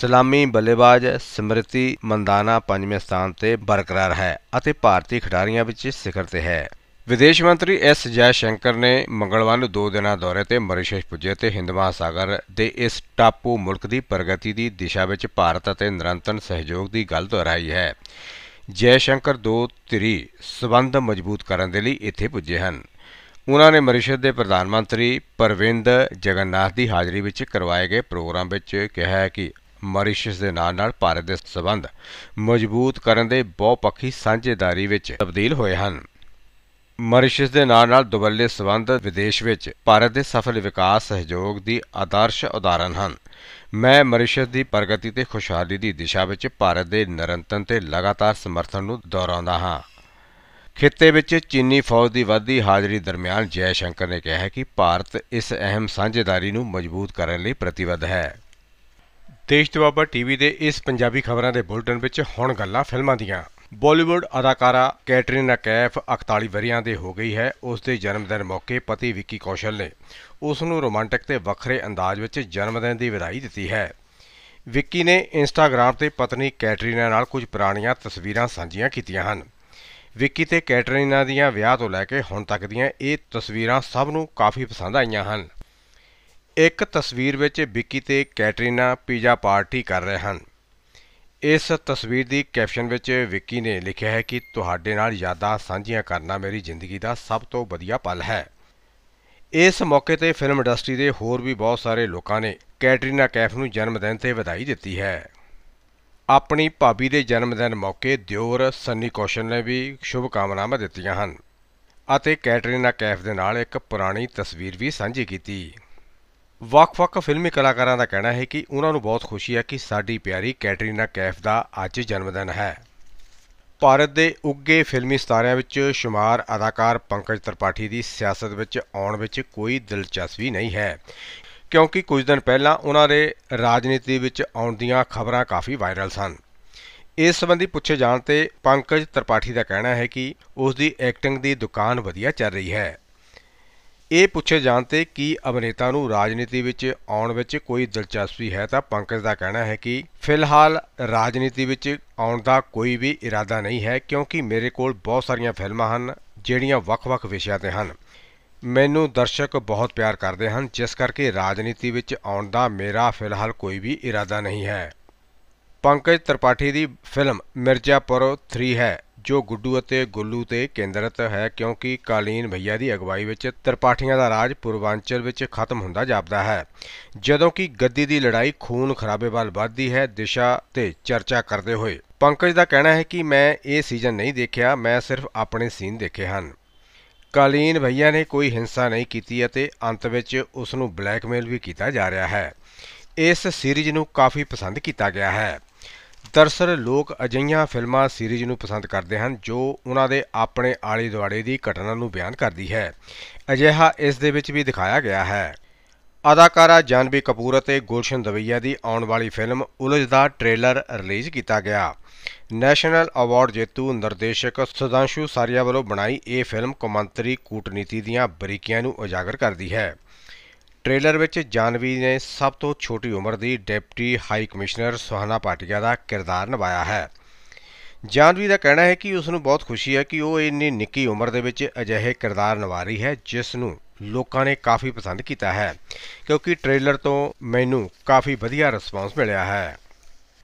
ਸਲਾਮੀ ਬੱਲੇਬਾਜ਼ ਸਮ੍ਰਿਤੀ ਮੰਦਾਨਾ 5ਵੇਂ ਸਥਾਨ ਤੇ ਬਰਕਰਾਰ ਹੈ ਅਤੇ ਭਾਰਤੀ ਖਿਡਾਰੀਆਂ ਵਿੱਚ ਸਿਖਰ ਤੇ ਹੈ ਵਿਦੇਸ਼ ਮੰਤਰੀ ਐਸ ਜੈ ਸ਼ੰਕਰ ਨੇ ਮੰਗਲਵਾਰ ਨੂੰ ਦੋ ਦਿਨਾਂ ਦੌਰੇ ਤੇ ਮਰੀਸ਼ਸ ਪੁੱਜੇ ਤੇ ਹਿੰਦ ਮਹਾਸਾਗਰ ਦੇ ਇਸ ਟਾਪੂ ਮੁਲਕ ਦੀ ਪ੍ਰਗਤੀ ਦੀ ਦਿਸ਼ਾ ਵਿੱਚ ਭਾਰਤ ਅਤੇ ਨਿਰੰਤਰ ਸਹਿਯੋਗ ਦੀ ਗੱਲ ਦੁਹਰਾਈ ਹੈ। ਜੈ ਸ਼ੰਕਰ ਦੋ ਧਿਰੀ ਸਬੰਧ ਮਜ਼ਬੂਤ ਕਰਨ ਦੇ ਲਈ ਇੱਥੇ ਪੁੱਜੇ ਹਨ। ਉਹਨਾਂ ਨੇ ਮਰੀਸ਼ਸ ਦੇ ਪ੍ਰਧਾਨ ਮੰਤਰੀ ਪਰਵਿੰਦ ਜਗਨਨਾਥ ਦੀ ਹਾਜ਼ਰੀ ਵਿੱਚ ਕਰਵਾਏ ਗਏ ਪ੍ਰੋਗਰਾਮ ਵਿੱਚ ਕਿਹਾ ਕਿ ਮਰੀਸ਼ਸ ਦੇ ਨਾਲ ਨਾਲ ਭਾਰਤ ਦੇ ਸਬੰਧ ਮਜ਼ਬੂਤ ਕਰਨ ਦੇ ਬਹੁਪੱਖੀ ਸਾਂਝੇਦਾਰੀ ਵਿੱਚ ਤਬਦੀਲ ਹੋਏ ਹਨ ਮੌਰੀਸ਼ਸ ਦੇ ਨਾਲ ਨਾਲ ਦੁਬੱਲੇ ਸਬੰਧ ਵਿਦੇਸ਼ ਵਿੱਚ ਭਾਰਤ ਦੇ ਸਫਲ ਵਿਕਾਸ ਸਹਿਯੋਗ ਦੀ ਆਦਰਸ਼ ਉਦਾਹਰਨ ਹਨ ਮੈਂ ਮੌਰੀਸ਼ਸ ਦੀ ਪ੍ਰਗਤੀ ਤੇ ਖੁਸ਼ਹਾਲੀ ਦੀ ਦਿਸ਼ਾ ਵਿੱਚ ਭਾਰਤ ਦੇ ਨਿਰੰਤਰ ਤੇ ਲਗਾਤਾਰ ਸਮਰਥਨ ਨੂੰ ਦੁਹਰਾਉਂਦਾ ਹਾਂ ਖੇਤੇ ਵਿੱਚ ਚੀਨੀ ਫੌਜ ਦੀ ਵਧਦੀ ਹਾਜ਼ਰੀ ਦਰਮਿਆਨ ਜੈ ਸ਼ੰਕਰ ਨੇ ਕਿਹਾ ਹੈ ਕਿ ਭਾਰਤ ਇਸ ਅਹਿਮ ਸਾਂਝੇਦਾਰੀ ਨੂੰ ਮਜ਼ਬੂਤ ਕਰਨ ਲਈ ਪ੍ਰਤੀਬੱਧ ਹੈ ਦੇਸ਼ ਦਵਾਬਾ ਟੀਵੀ ਦੇ ਇਸ ਪੰਜਾਬੀ ਖਬਰਾਂ ਦੇ ਬੁਲਟਨ ਵਿੱਚ ਹੁਣ ਗੱਲਾਂ ਫਿਲਮਾਂ ਦੀਆਂ ਬਾਲੀਵੁੱਡ ਅਦਾਕਾਰਾ ਕੈਟਰੀਨਾ ਕੈਫ 48 ਵਰਿਆਂ ਦੇ ਹੋ ਗਈ ਹੈ ਉਸ ਦੇ ਜਨਮ ਦਿਨ ਮੌਕੇ ਪਤੀ ਵਿੱਕੀ ਕੌਸ਼ਲ ਨੇ ਉਸ ਨੂੰ ਰੋਮਾਂਟਿਕ ਤੇ ਵੱਖਰੇ ਅੰਦਾਜ਼ ਵਿੱਚ ਜਨਮ ਦਿਨ ਦੀ ਵਧਾਈ ਦਿੱਤੀ ਹੈ ਵਿੱਕੀ ਨੇ ਇੰਸਟਾਗ੍ਰam ਤੇ ਪਤਨੀ ਕੈਟਰੀਨਾ ਨਾਲ ਕੁਝ ਪੁਰਾਣੀਆਂ ਤਸਵੀਰਾਂ ਸਾਂਝੀਆਂ ਕੀਤੀਆਂ ਹਨ ਵਿੱਕੀ ਤੇ ਕੈਟਰੀਨਾ ਦੀਆਂ ਵਿਆਹ ਤੋਂ ਲੈ ਕੇ ਹੁਣ ਤੱਕ ਦੀਆਂ ਇਹ ਤਸਵੀਰਾਂ ਸਭ ਨੂੰ ਕਾਫੀ ਪਸੰਦ ਆਈਆਂ ਹਨ ਇੱਕ ਤਸਵੀਰ ਵਿੱਚ ਵਿੱਕੀ ਤੇ ਕੈਟਰੀਨਾ ਪੀਜ਼ਾ ਪਾਰਟੀ ਕਰ ਰਹੇ ਹਨ ਇਸ ਤਸਵੀਰ ਦੀ ਕੈਪਸ਼ਨ ਵਿੱਚ ਵਿੱਕੀ ਨੇ ਲਿਖਿਆ ਹੈ ਕਿ ਤੁਹਾਡੇ ਨਾਲ ਯਾਦਾਂ ਸਾਂਝੀਆਂ ਕਰਨਾ ਮੇਰੀ ਜ਼ਿੰਦਗੀ ਦਾ ਸਭ ਤੋਂ ਵਧੀਆ ਪਲ ਹੈ ਇਸ ਮੌਕੇ ਤੇ ਫਿਲਮ ਇੰਡਸਟਰੀ ਦੇ ਹੋਰ ਵੀ ਬਹੁਤ ਸਾਰੇ ਲੋਕਾਂ ਨੇ ਕੈਟਰੀਨਾ ਕੈਫ ਨੂੰ ਜਨਮ ਦਿਨ ਤੇ ਵਧਾਈ ਦਿੱਤੀ ਹੈ ਆਪਣੀ ਭਾਬੀ ਦੇ ਜਨਮ ਦਿਨ ਮੌਕੇ ਦਿਓਰ ਸੰਨੀ ਕੌਸ਼ਲ ਨੇ ਵੀ ਸ਼ੁਭ ਕਾਮਨਾਵਾਂ ਦਿੱਤੀਆਂ ਹਨ ਅਤੇ ਕੈਟਰੀਨਾ ਕੈਫ ਦੇ ਨਾਲ ਇੱਕ ਪੁਰਾਣੀ ਤਸਵੀਰ ਵੀ ਸਾਂਝੀ ਕੀਤੀ ਵੱਖ-ਵੱਖ ਫਿਲਮੀ ਕਲਾਕਾਰਾਂ ਦਾ ਕਹਿਣਾ ਹੈ ਕਿ ਉਹਨਾਂ ਨੂੰ ਬਹੁਤ ਖੁਸ਼ੀ ਹੈ ਕਿ ਸਾਡੀ ਪਿਆਰੀ ਕੈਟਰੀਨਾ ਕੈਫ ਦਾ ਅੱਜ ਜਨਮ ਦਿਨ ਹੈ ਭਾਰਤ ਦੇ ਉੱਗੇ ਫਿਲਮੀ ਸਤਾਰਿਆਂ ਵਿੱਚ ਸ਼ੁਮਾਰ ਅਦਾਕਾਰ ਪੰਕਜ ਤਰਪਾਠੀ ਦੀ ਸਿਆਸਤ ਵਿੱਚ ਆਉਣ ਵਿੱਚ ਕੋਈ ਦਿਲਚਸਪੀ ਨਹੀਂ ਹੈ ਕਿਉਂਕਿ ਕੁਝ ਦਿਨ ਪਹਿਲਾਂ ਉਹਨਾਂ ਦੇ ਰਾਜਨੀਤੀ ਵਿੱਚ ਆਉਣ ਦੀਆਂ ਖਬਰਾਂ ਕਾਫੀ ਵਾਇਰਲ ਸਨ ਇਸ ਸੰਬੰਧੀ ਪੁੱਛੇ ਜਾਣ ਤੇ ਪੰਕਜ ਤਰਪਾਠੀ ਦਾ ਕਹਿਣਾ ਹੈ ਕਿ ਉਸ ਦੀ ਐਕਟਿੰਗ ਦੀ ਦੁਕਾਨ ਵਧੀਆ ਚੱਲ ਰਹੀ ਹੈ ਇਹ ਪੁੱਛੇ ਜਾਣ ਤੇ ਕਿ ਅਭਿਨੇਤਾ ਨੂੰ ਰਾਜਨੀਤੀ ਵਿੱਚ ਆਉਣ ਵਿੱਚ ਕੋਈ ਦਿਲਚਸਪੀ ਹੈ ਤਾਂ ਪੰਕਜ ਦਾ ਕਹਿਣਾ ਹੈ ਕਿ ਫਿਲਹਾਲ ਰਾਜਨੀਤੀ ਵਿੱਚ ਆਉਣ ਦਾ ਕੋਈ ਵੀ ਇਰਾਦਾ ਨਹੀਂ ਹੈ ਕਿਉਂਕਿ ਮੇਰੇ ਕੋਲ ਬਹੁਤ ਸਾਰੀਆਂ ਫਿਲਮਾਂ ਹਨ ਜਿਹੜੀਆਂ ਵੱਖ-ਵੱਖ ਵਿਸ਼ਿਆਂ ਤੇ ਹਨ ਮੈਨੂੰ ਦਰਸ਼ਕ ਬਹੁਤ ਪਿਆਰ ਕਰਦੇ ਹਨ ਜਿਸ ਕਰਕੇ ਰਾਜਨੀਤੀ ਵਿੱਚ ਆਉਣ ਦਾ ਮੇਰਾ ਫਿਲਹਾਲ ਕੋਈ ਵੀ ਇਰਾਦਾ ਨਹੀਂ ਹੈ ਪੰਕਜ ਤ੍ਰਿਪਾਠੀ ਦੀ ਫਿਲਮ ਮਿਰਜ਼ਾਪੁਰ 3 ਹੈ ਜੋ ਗੁੱਡੂ ਅਤੇ ਗੁੱਲੂ ਤੇ ਕੇਂਦਰਿਤ ਹੈ ਕਿਉਂਕਿ ਕਾਲੀਨ ਭਈਆ ਦੀ ਅਗਵਾਈ ਵਿੱਚ ਤਰਪਾਠੀਆਂ ਦਾ ਰਾਜ ਪੁਰਵਾਂਚਲ ਵਿੱਚ ਖਤਮ ਹੁੰਦਾ ਜਾਪਦਾ ਹੈ ਜਦੋਂ ਕਿ ਗੱਦੀ ਦੀ ਲੜਾਈ ਖੂਨ ਖਰਾਬੇ ਵੱਲ ਵੱਧਦੀ ਹੈ ਦਿਸ਼ਾ ਤੇ ਚਰਚਾ ਕਰਦੇ ਹੋਏ ਪੰਕਜ ਦਾ ਕਹਿਣਾ ਹੈ ਕਿ ਮੈਂ ਇਹ ਸੀਜ਼ਨ ਨਹੀਂ ਦੇਖਿਆ ਮੈਂ ਸਿਰਫ ਆਪਣੇ ਸੀਨ ਦੇਖੇ ਹਨ ਕਾਲੀਨ ਭਈਆ ਨੇ ਕੋਈ ਹਿੰਸਾ ਨਹੀਂ ਕੀਤੀ ਅਤੇ ਅੰਤ ਵਿੱਚ ਉਸ ਨੂੰ ਬਲੈਕਮੇਲ ਵੀ ਕੀਤਾ ਜਾ ਰਿਹਾ ਹੈ ਇਸ ਸੀਰੀਜ਼ ਨੂੰ ਕਾਫੀ ਪਸੰਦ ਕੀਤਾ ਗਿਆ ਹੈ ਦਰਸਰ ਲੋਕ ਅਜਈਆਂ ਫਿਲਮਾਂ ਸੀਰੀਜ਼ ਨੂੰ ਪਸੰਦ ਕਰਦੇ ਹਨ ਜੋ ਉਹਨਾਂ ਦੇ ਆਪਣੇ ਆਲੇ ਦੁਆਲੇ ਦੀ ਘਟਨਾ ਨੂੰ ਬਿਆਨ ਕਰਦੀ ਹੈ ਅਜਿਹਾ ਇਸ ਦੇ ਵਿੱਚ ਵੀ ਦਿਖਾਇਆ ਗਿਆ ਹੈ ਅਦਾਕਾਰਾ ਜਾਨਵੀ ਕਪੂਰ ਅਤੇ ਗੁਲਸ਼ਨ ਦਵਈਆ ਦੀ ਆਉਣ ਵਾਲੀ ਫਿਲਮ ਉਲਝ ਦਾ ਟ੍ਰੇਲਰ ਰਿਲੀਜ਼ ਕੀਤਾ ਗਿਆ ਨੈਸ਼ਨਲ ਅਵਾਰਡ ਜੇਤੂ ਨਿਰਦੇਸ਼ਕ ਸੁਦਾਂਸ਼ੂ ਸਾਰੀਆ ਵੱਲੋਂ ਬਣਾਈ ਇਹ ਫਿਲਮ ਕੌਮਾਂਤਰੀ ਕੂਟਨੀਤੀ ਦੀਆਂ ਬਰੀਕੀਆਂ ਨੂੰ ਉਜਾਗਰ ਕਰਦੀ ਹੈ ਟ੍ਰੇਲਰ ਵਿੱਚ ਜਾਨਵੀ ਨੇ ਸਭ ਤੋਂ ਛੋਟੀ ਉਮਰ ਦੀ deputy high commissioner Suhana Patia ਦਾ ਕਿਰਦਾਰ ਨਿਭਾਇਆ ਹੈ ਜਾਨਵੀ ਦਾ ਕਹਿਣਾ ਹੈ ਕਿ ਉਸ ਨੂੰ ਬਹੁਤ ਖੁਸ਼ੀ ਹੈ ਕਿ ਉਹ ਇੰਨੀ ਨਿੱਕੀ ਉਮਰ ਦੇ ਵਿੱਚ ਅਜਿਹੇ ਕਿਰਦਾਰ ਨਿਭਾ ਰਹੀ ਹੈ ਜਿਸ ਨੂੰ ਲੋਕਾਂ ਨੇ ਕਾਫੀ ਪਸੰਦ ਕੀਤਾ ਹੈ ਕਿਉਂਕਿ ਟ੍ਰੇਲਰ ਤੋਂ ਮੈਨੂੰ ਕਾਫੀ ਵਧੀਆ ਰਿਸਪਾਂਸ ਮਿਲਿਆ ਹੈ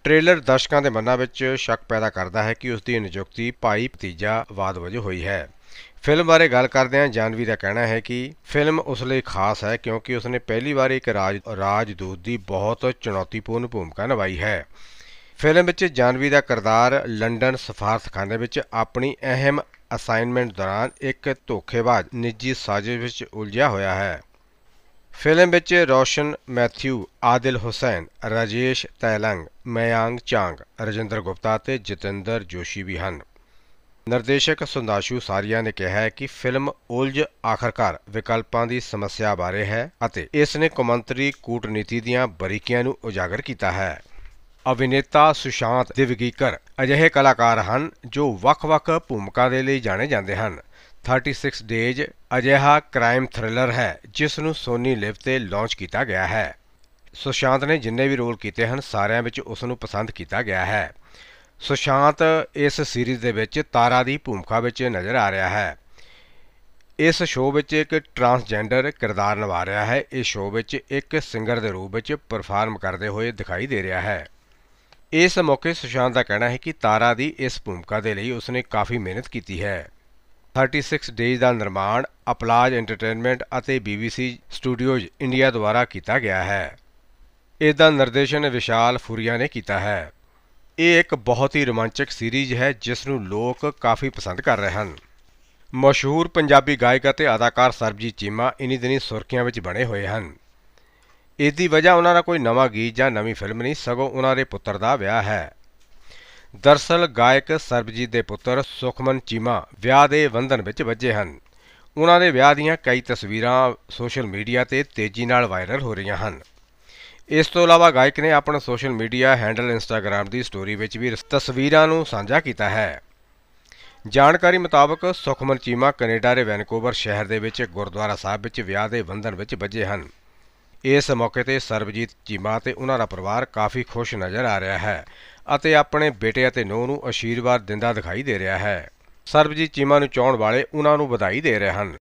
ਟ੍ਰੇਲਰ ਦਰਸ਼ਕਾਂ ਦੇ ਮਨਾਂ ਵਿੱਚ ਸ਼ੱਕ ਪੈਦਾ ਕਰਦਾ ਹੈ ਕਿ ਉਸ ਦੀ ਨਿਯੁਕਤੀ ਭਾਈ ਭਤੀਜਾ ਵਾਦ ਵਜੋਂ ਹੋਈ ਹੈ ਫਿਲਮ ਬਾਰੇ ਗੱਲ ਕਰਦਿਆਂ ਜਾਨਵੀ ਦਾ ਕਹਿਣਾ ਹੈ ਕਿ ਫਿਲਮ ਉਸ ਲਈ ਖਾਸ ਹੈ ਕਿਉਂਕਿ ਉਸ ਨੇ ਪਹਿਲੀ ਵਾਰ ਇੱਕ ਰਾਜ ਰਾਜਦੂਤ ਦੀ ਬਹੁਤ ਚੁਣੌਤੀਪੂਰਨ ਭੂਮਿਕਾ ਨਿਭਾਈ ਹੈ ਫਿਲਮ ਵਿੱਚ ਜਾਨਵੀ ਦਾ ਕਿਰਦਾਰ ਲੰਡਨ ਸਫਾਰਤਖਾਨੇ ਵਿੱਚ ਆਪਣੀ ਅਹਿਮ ਅਸਾਈਨਮੈਂਟ ਦੌਰਾਨ ਇੱਕ ਧੋਖੇਬਾਜ਼ ਨਿੱਜੀ ਸਾਜ਼ਿਸ਼ ਵਿੱਚ ਉਲਝਿਆ ਹੋਇਆ ਹੈ ਫਿਲਮ ਵਿੱਚ ਰੋਸ਼ਨ ਮੈਥਿਊ ਆਦਿਲ ਹੁਸੈਨ ਰਾਜੇਸ਼ ਤੈਲੰਗ ਮਯੰਗ ਚਾਂਗ ਰਜਿੰਦਰ ਗੁਪਤਾ ਤੇ ਜਤਿੰਦਰ ਜੋਸ਼ੀ ਵੀ ਹਨ ਨਿਰਦੇਸ਼ਕ ਸੁੰਦਾਸ਼ੂ ਸਾਰੀਆ ਨੇ ਕਿਹਾ ਹੈ ਕਿ ਫਿਲਮ ਉਲਝ ਆਖਰਕਾਰ ਵਿਕਲਪਾਂ ਦੀ ਸਮੱਸਿਆ ਬਾਰੇ ਹੈ ਅਤੇ ਇਸ ਨੇ ਕੁਮੰਤਰੀ ਕੂਟਨੀਤੀ ਦੀਆਂ ਬਰੀਕੀਆਂ ਨੂੰ ਉਜਾਗਰ ਕੀਤਾ ਹੈ। ਅਭਿਨੇਤਾ ਸੁਸ਼ਾਂਤ ਦਿਵਗੀਕਰ ਅਜਿਹੇ ਕਲਾਕਾਰ ਹਨ ਜੋ ਵੱਖ-ਵੱਖ ਭੂਮਿਕਾ ਦੇ ਲਈ ਜਾਣੇ ਜਾਂਦੇ ਹਨ। 36 ਡੇਜ਼ ਅਜਿਹਾ ਕ੍ਰਾਈਮ ਥ੍ਰਿਲਰ ਹੈ ਜਿਸ ਨੂੰ ਸੋਨੀ ਲਿਵ ਤੇ ਲਾਂਚ ਕੀਤਾ ਗਿਆ ਹੈ। ਸੁਸ਼ਾਂਤ ਨੇ ਜਿੰਨੇ ਵੀ ਰੋਲ ਕੀਤੇ ਹਨ ਸਾਰਿਆਂ ਵਿੱਚ ਉਸ ਨੂੰ ਪਸੰਦ ਕੀਤਾ ਗਿਆ ਹੈ। ਸੁਸ਼ਾਂਤ ਇਸ ਸੀਰੀਜ਼ ਦੇ ਵਿੱਚ ਤਾਰਾ ਦੀ ਭੂਮਿਕਾ ਵਿੱਚ ਨਜ਼ਰ ਆ ਰਿਹਾ ਹੈ ਇਸ ਸ਼ੋਅ ਵਿੱਚ ਇੱਕ ਟਰਾਂਸਜੈਂਡਰ ਕਿਰਦਾਰ ਨਿਭਾ ਰਿਹਾ ਹੈ ਇਸ ਸ਼ੋਅ ਵਿੱਚ ਇੱਕ ਸਿੰਗਰ ਦੇ ਰੂਪ ਵਿੱਚ ਪਰਫਾਰਮ ਕਰਦੇ ਹੋਏ ਦਿਖਾਈ ਦੇ ਰਿਹਾ ਹੈ ਇਸ ਮੌਕੇ ਸੁਸ਼ਾਂਤ ਦਾ ਕਹਿਣਾ ਹੈ ਕਿ ਤਾਰਾ ਦੀ ਇਸ ਭੂਮਿਕਾ ਦੇ ਲਈ ਉਸਨੇ ਕਾਫੀ ਮਿਹਨਤ ਕੀਤੀ ਹੈ 36 ਡੇਜ਼ ਦਾ ਨਿਰਮਾਣ ਅਪਲਾਜ ਐਂਟਰਟੇਨਮੈਂਟ ਅਤੇ BBC ਸਟੂਡੀਓਜ਼ ਇੰਡੀਆ ਦੁਆਰਾ ਕੀਤਾ ਗਿਆ ਹੈ ਇਸ ਦਾ ਨਿਰਦੇਸ਼ਨ ਵਿਸ਼ਾਲ ਫੁਰੀਆ ਨੇ ਕੀਤਾ ਹੈ ਇਹ ਇੱਕ ਬਹੁਤ ਹੀ ਰੋਮਾਂਚਕ ਸੀਰੀਜ਼ ਹੈ ਜਿਸ ਨੂੰ ਲੋਕ ਕਾਫੀ ਪਸੰਦ ਕਰ ਰਹੇ ਹਨ ਮਸ਼ਹੂਰ ਪੰਜਾਬੀ ਗਾਇਕ ਅਤੇ ਅਦਾਕਾਰ ਸਰਬਜੀਤ ਚੀਮਾ ਇਨੀ ਦਿਨੀ ਸੁਰਖੀਆਂ ਵਿੱਚ ਬਣੇ ਹੋਏ ਹਨ ਇਸ ਦੀ ਵਜ੍ਹਾ ਉਹਨਾਂ ਦਾ ਕੋਈ ਨਵਾਂ ਗੀਤ ਜਾਂ ਨਵੀਂ ਫਿਲਮ ਨਹੀਂ ਸਗੋਂ ਉਹਨਾਂ ਦੇ ਪੁੱਤਰ ਦਾ ਵਿਆਹ ਹੈ ਦਰਸਲ ਗਾਇਕ ਸਰਬਜੀਤ ਦੇ ਪੁੱਤਰ ਸੁਖਮਨ ਚੀਮਾ ਵਿਆਹ ਦੇ ਵੰਦਨ ਵਿੱਚ ਵੱਜੇ ਹਨ ਉਹਨਾਂ ਦੇ ਵਿਆਹ ਦੀਆਂ ਕਈ ਤਸਵੀਰਾਂ ਸੋਸ਼ਲ ਮੀਡੀਆ ਤੇ ਤੇਜ਼ੀ ਨਾਲ ਵਾਇਰਲ ਹੋ ਰਹੀਆਂ ਹਨ ਇਸ ਤੋਂ ਇਲਾਵਾ ਗਾਇਕ ਨੇ ਆਪਣਾ ਸੋਸ਼ਲ ਮੀਡੀਆ ਹੈਂਡਲ ਇੰਸਟਾਗ੍ਰam ਦੀ ਸਟੋਰੀ ਵਿੱਚ ਵੀ ਤਸਵੀਰਾਂ ਨੂੰ ਸਾਂਝਾ ਕੀਤਾ ਹੈ ਜਾਣਕਾਰੀ ਮੁਤਾਬਕ ਸੁਖਮਨ ਚੀਮਾ ਕੈਨੇਡਾ ਦੇ ਵੈਨਕੂਵਰ ਸ਼ਹਿਰ ਦੇ ਵਿੱਚ ਗੁਰਦੁਆਰਾ ਸਾਹਿਬ ਵਿੱਚ ਵਿਆਹ ਦੇ ਬੰਧਨ ਵਿੱਚ ਵੱਜੇ ਹਨ ਇਸ ਮੌਕੇ ਤੇ ਸਰਬਜੀਤ ਚੀਮਾ ਤੇ ਉਹਨਾਂ ਦਾ ਪਰਿਵਾਰ ਕਾਫੀ ਖੁਸ਼ ਨਜ਼ਰ ਆ ਰਿਹਾ ਹੈ ਅਤੇ ਆਪਣੇ ਬੇਟੇ ਅਤੇ ਨੂੰਹ ਨੂੰ ਅਸ਼ੀਰਵਾਦ ਦਿੰਦਾ ਦਿਖਾਈ ਦੇ ਰਿਹਾ ਹੈ ਸਰਬਜੀਤ ਚੀਮਾ ਨੂੰ ਚਾਹਣ ਵਾਲੇ ਉਹਨਾਂ ਨੂੰ ਵਧਾਈ ਦੇ ਰਹੇ ਹਨ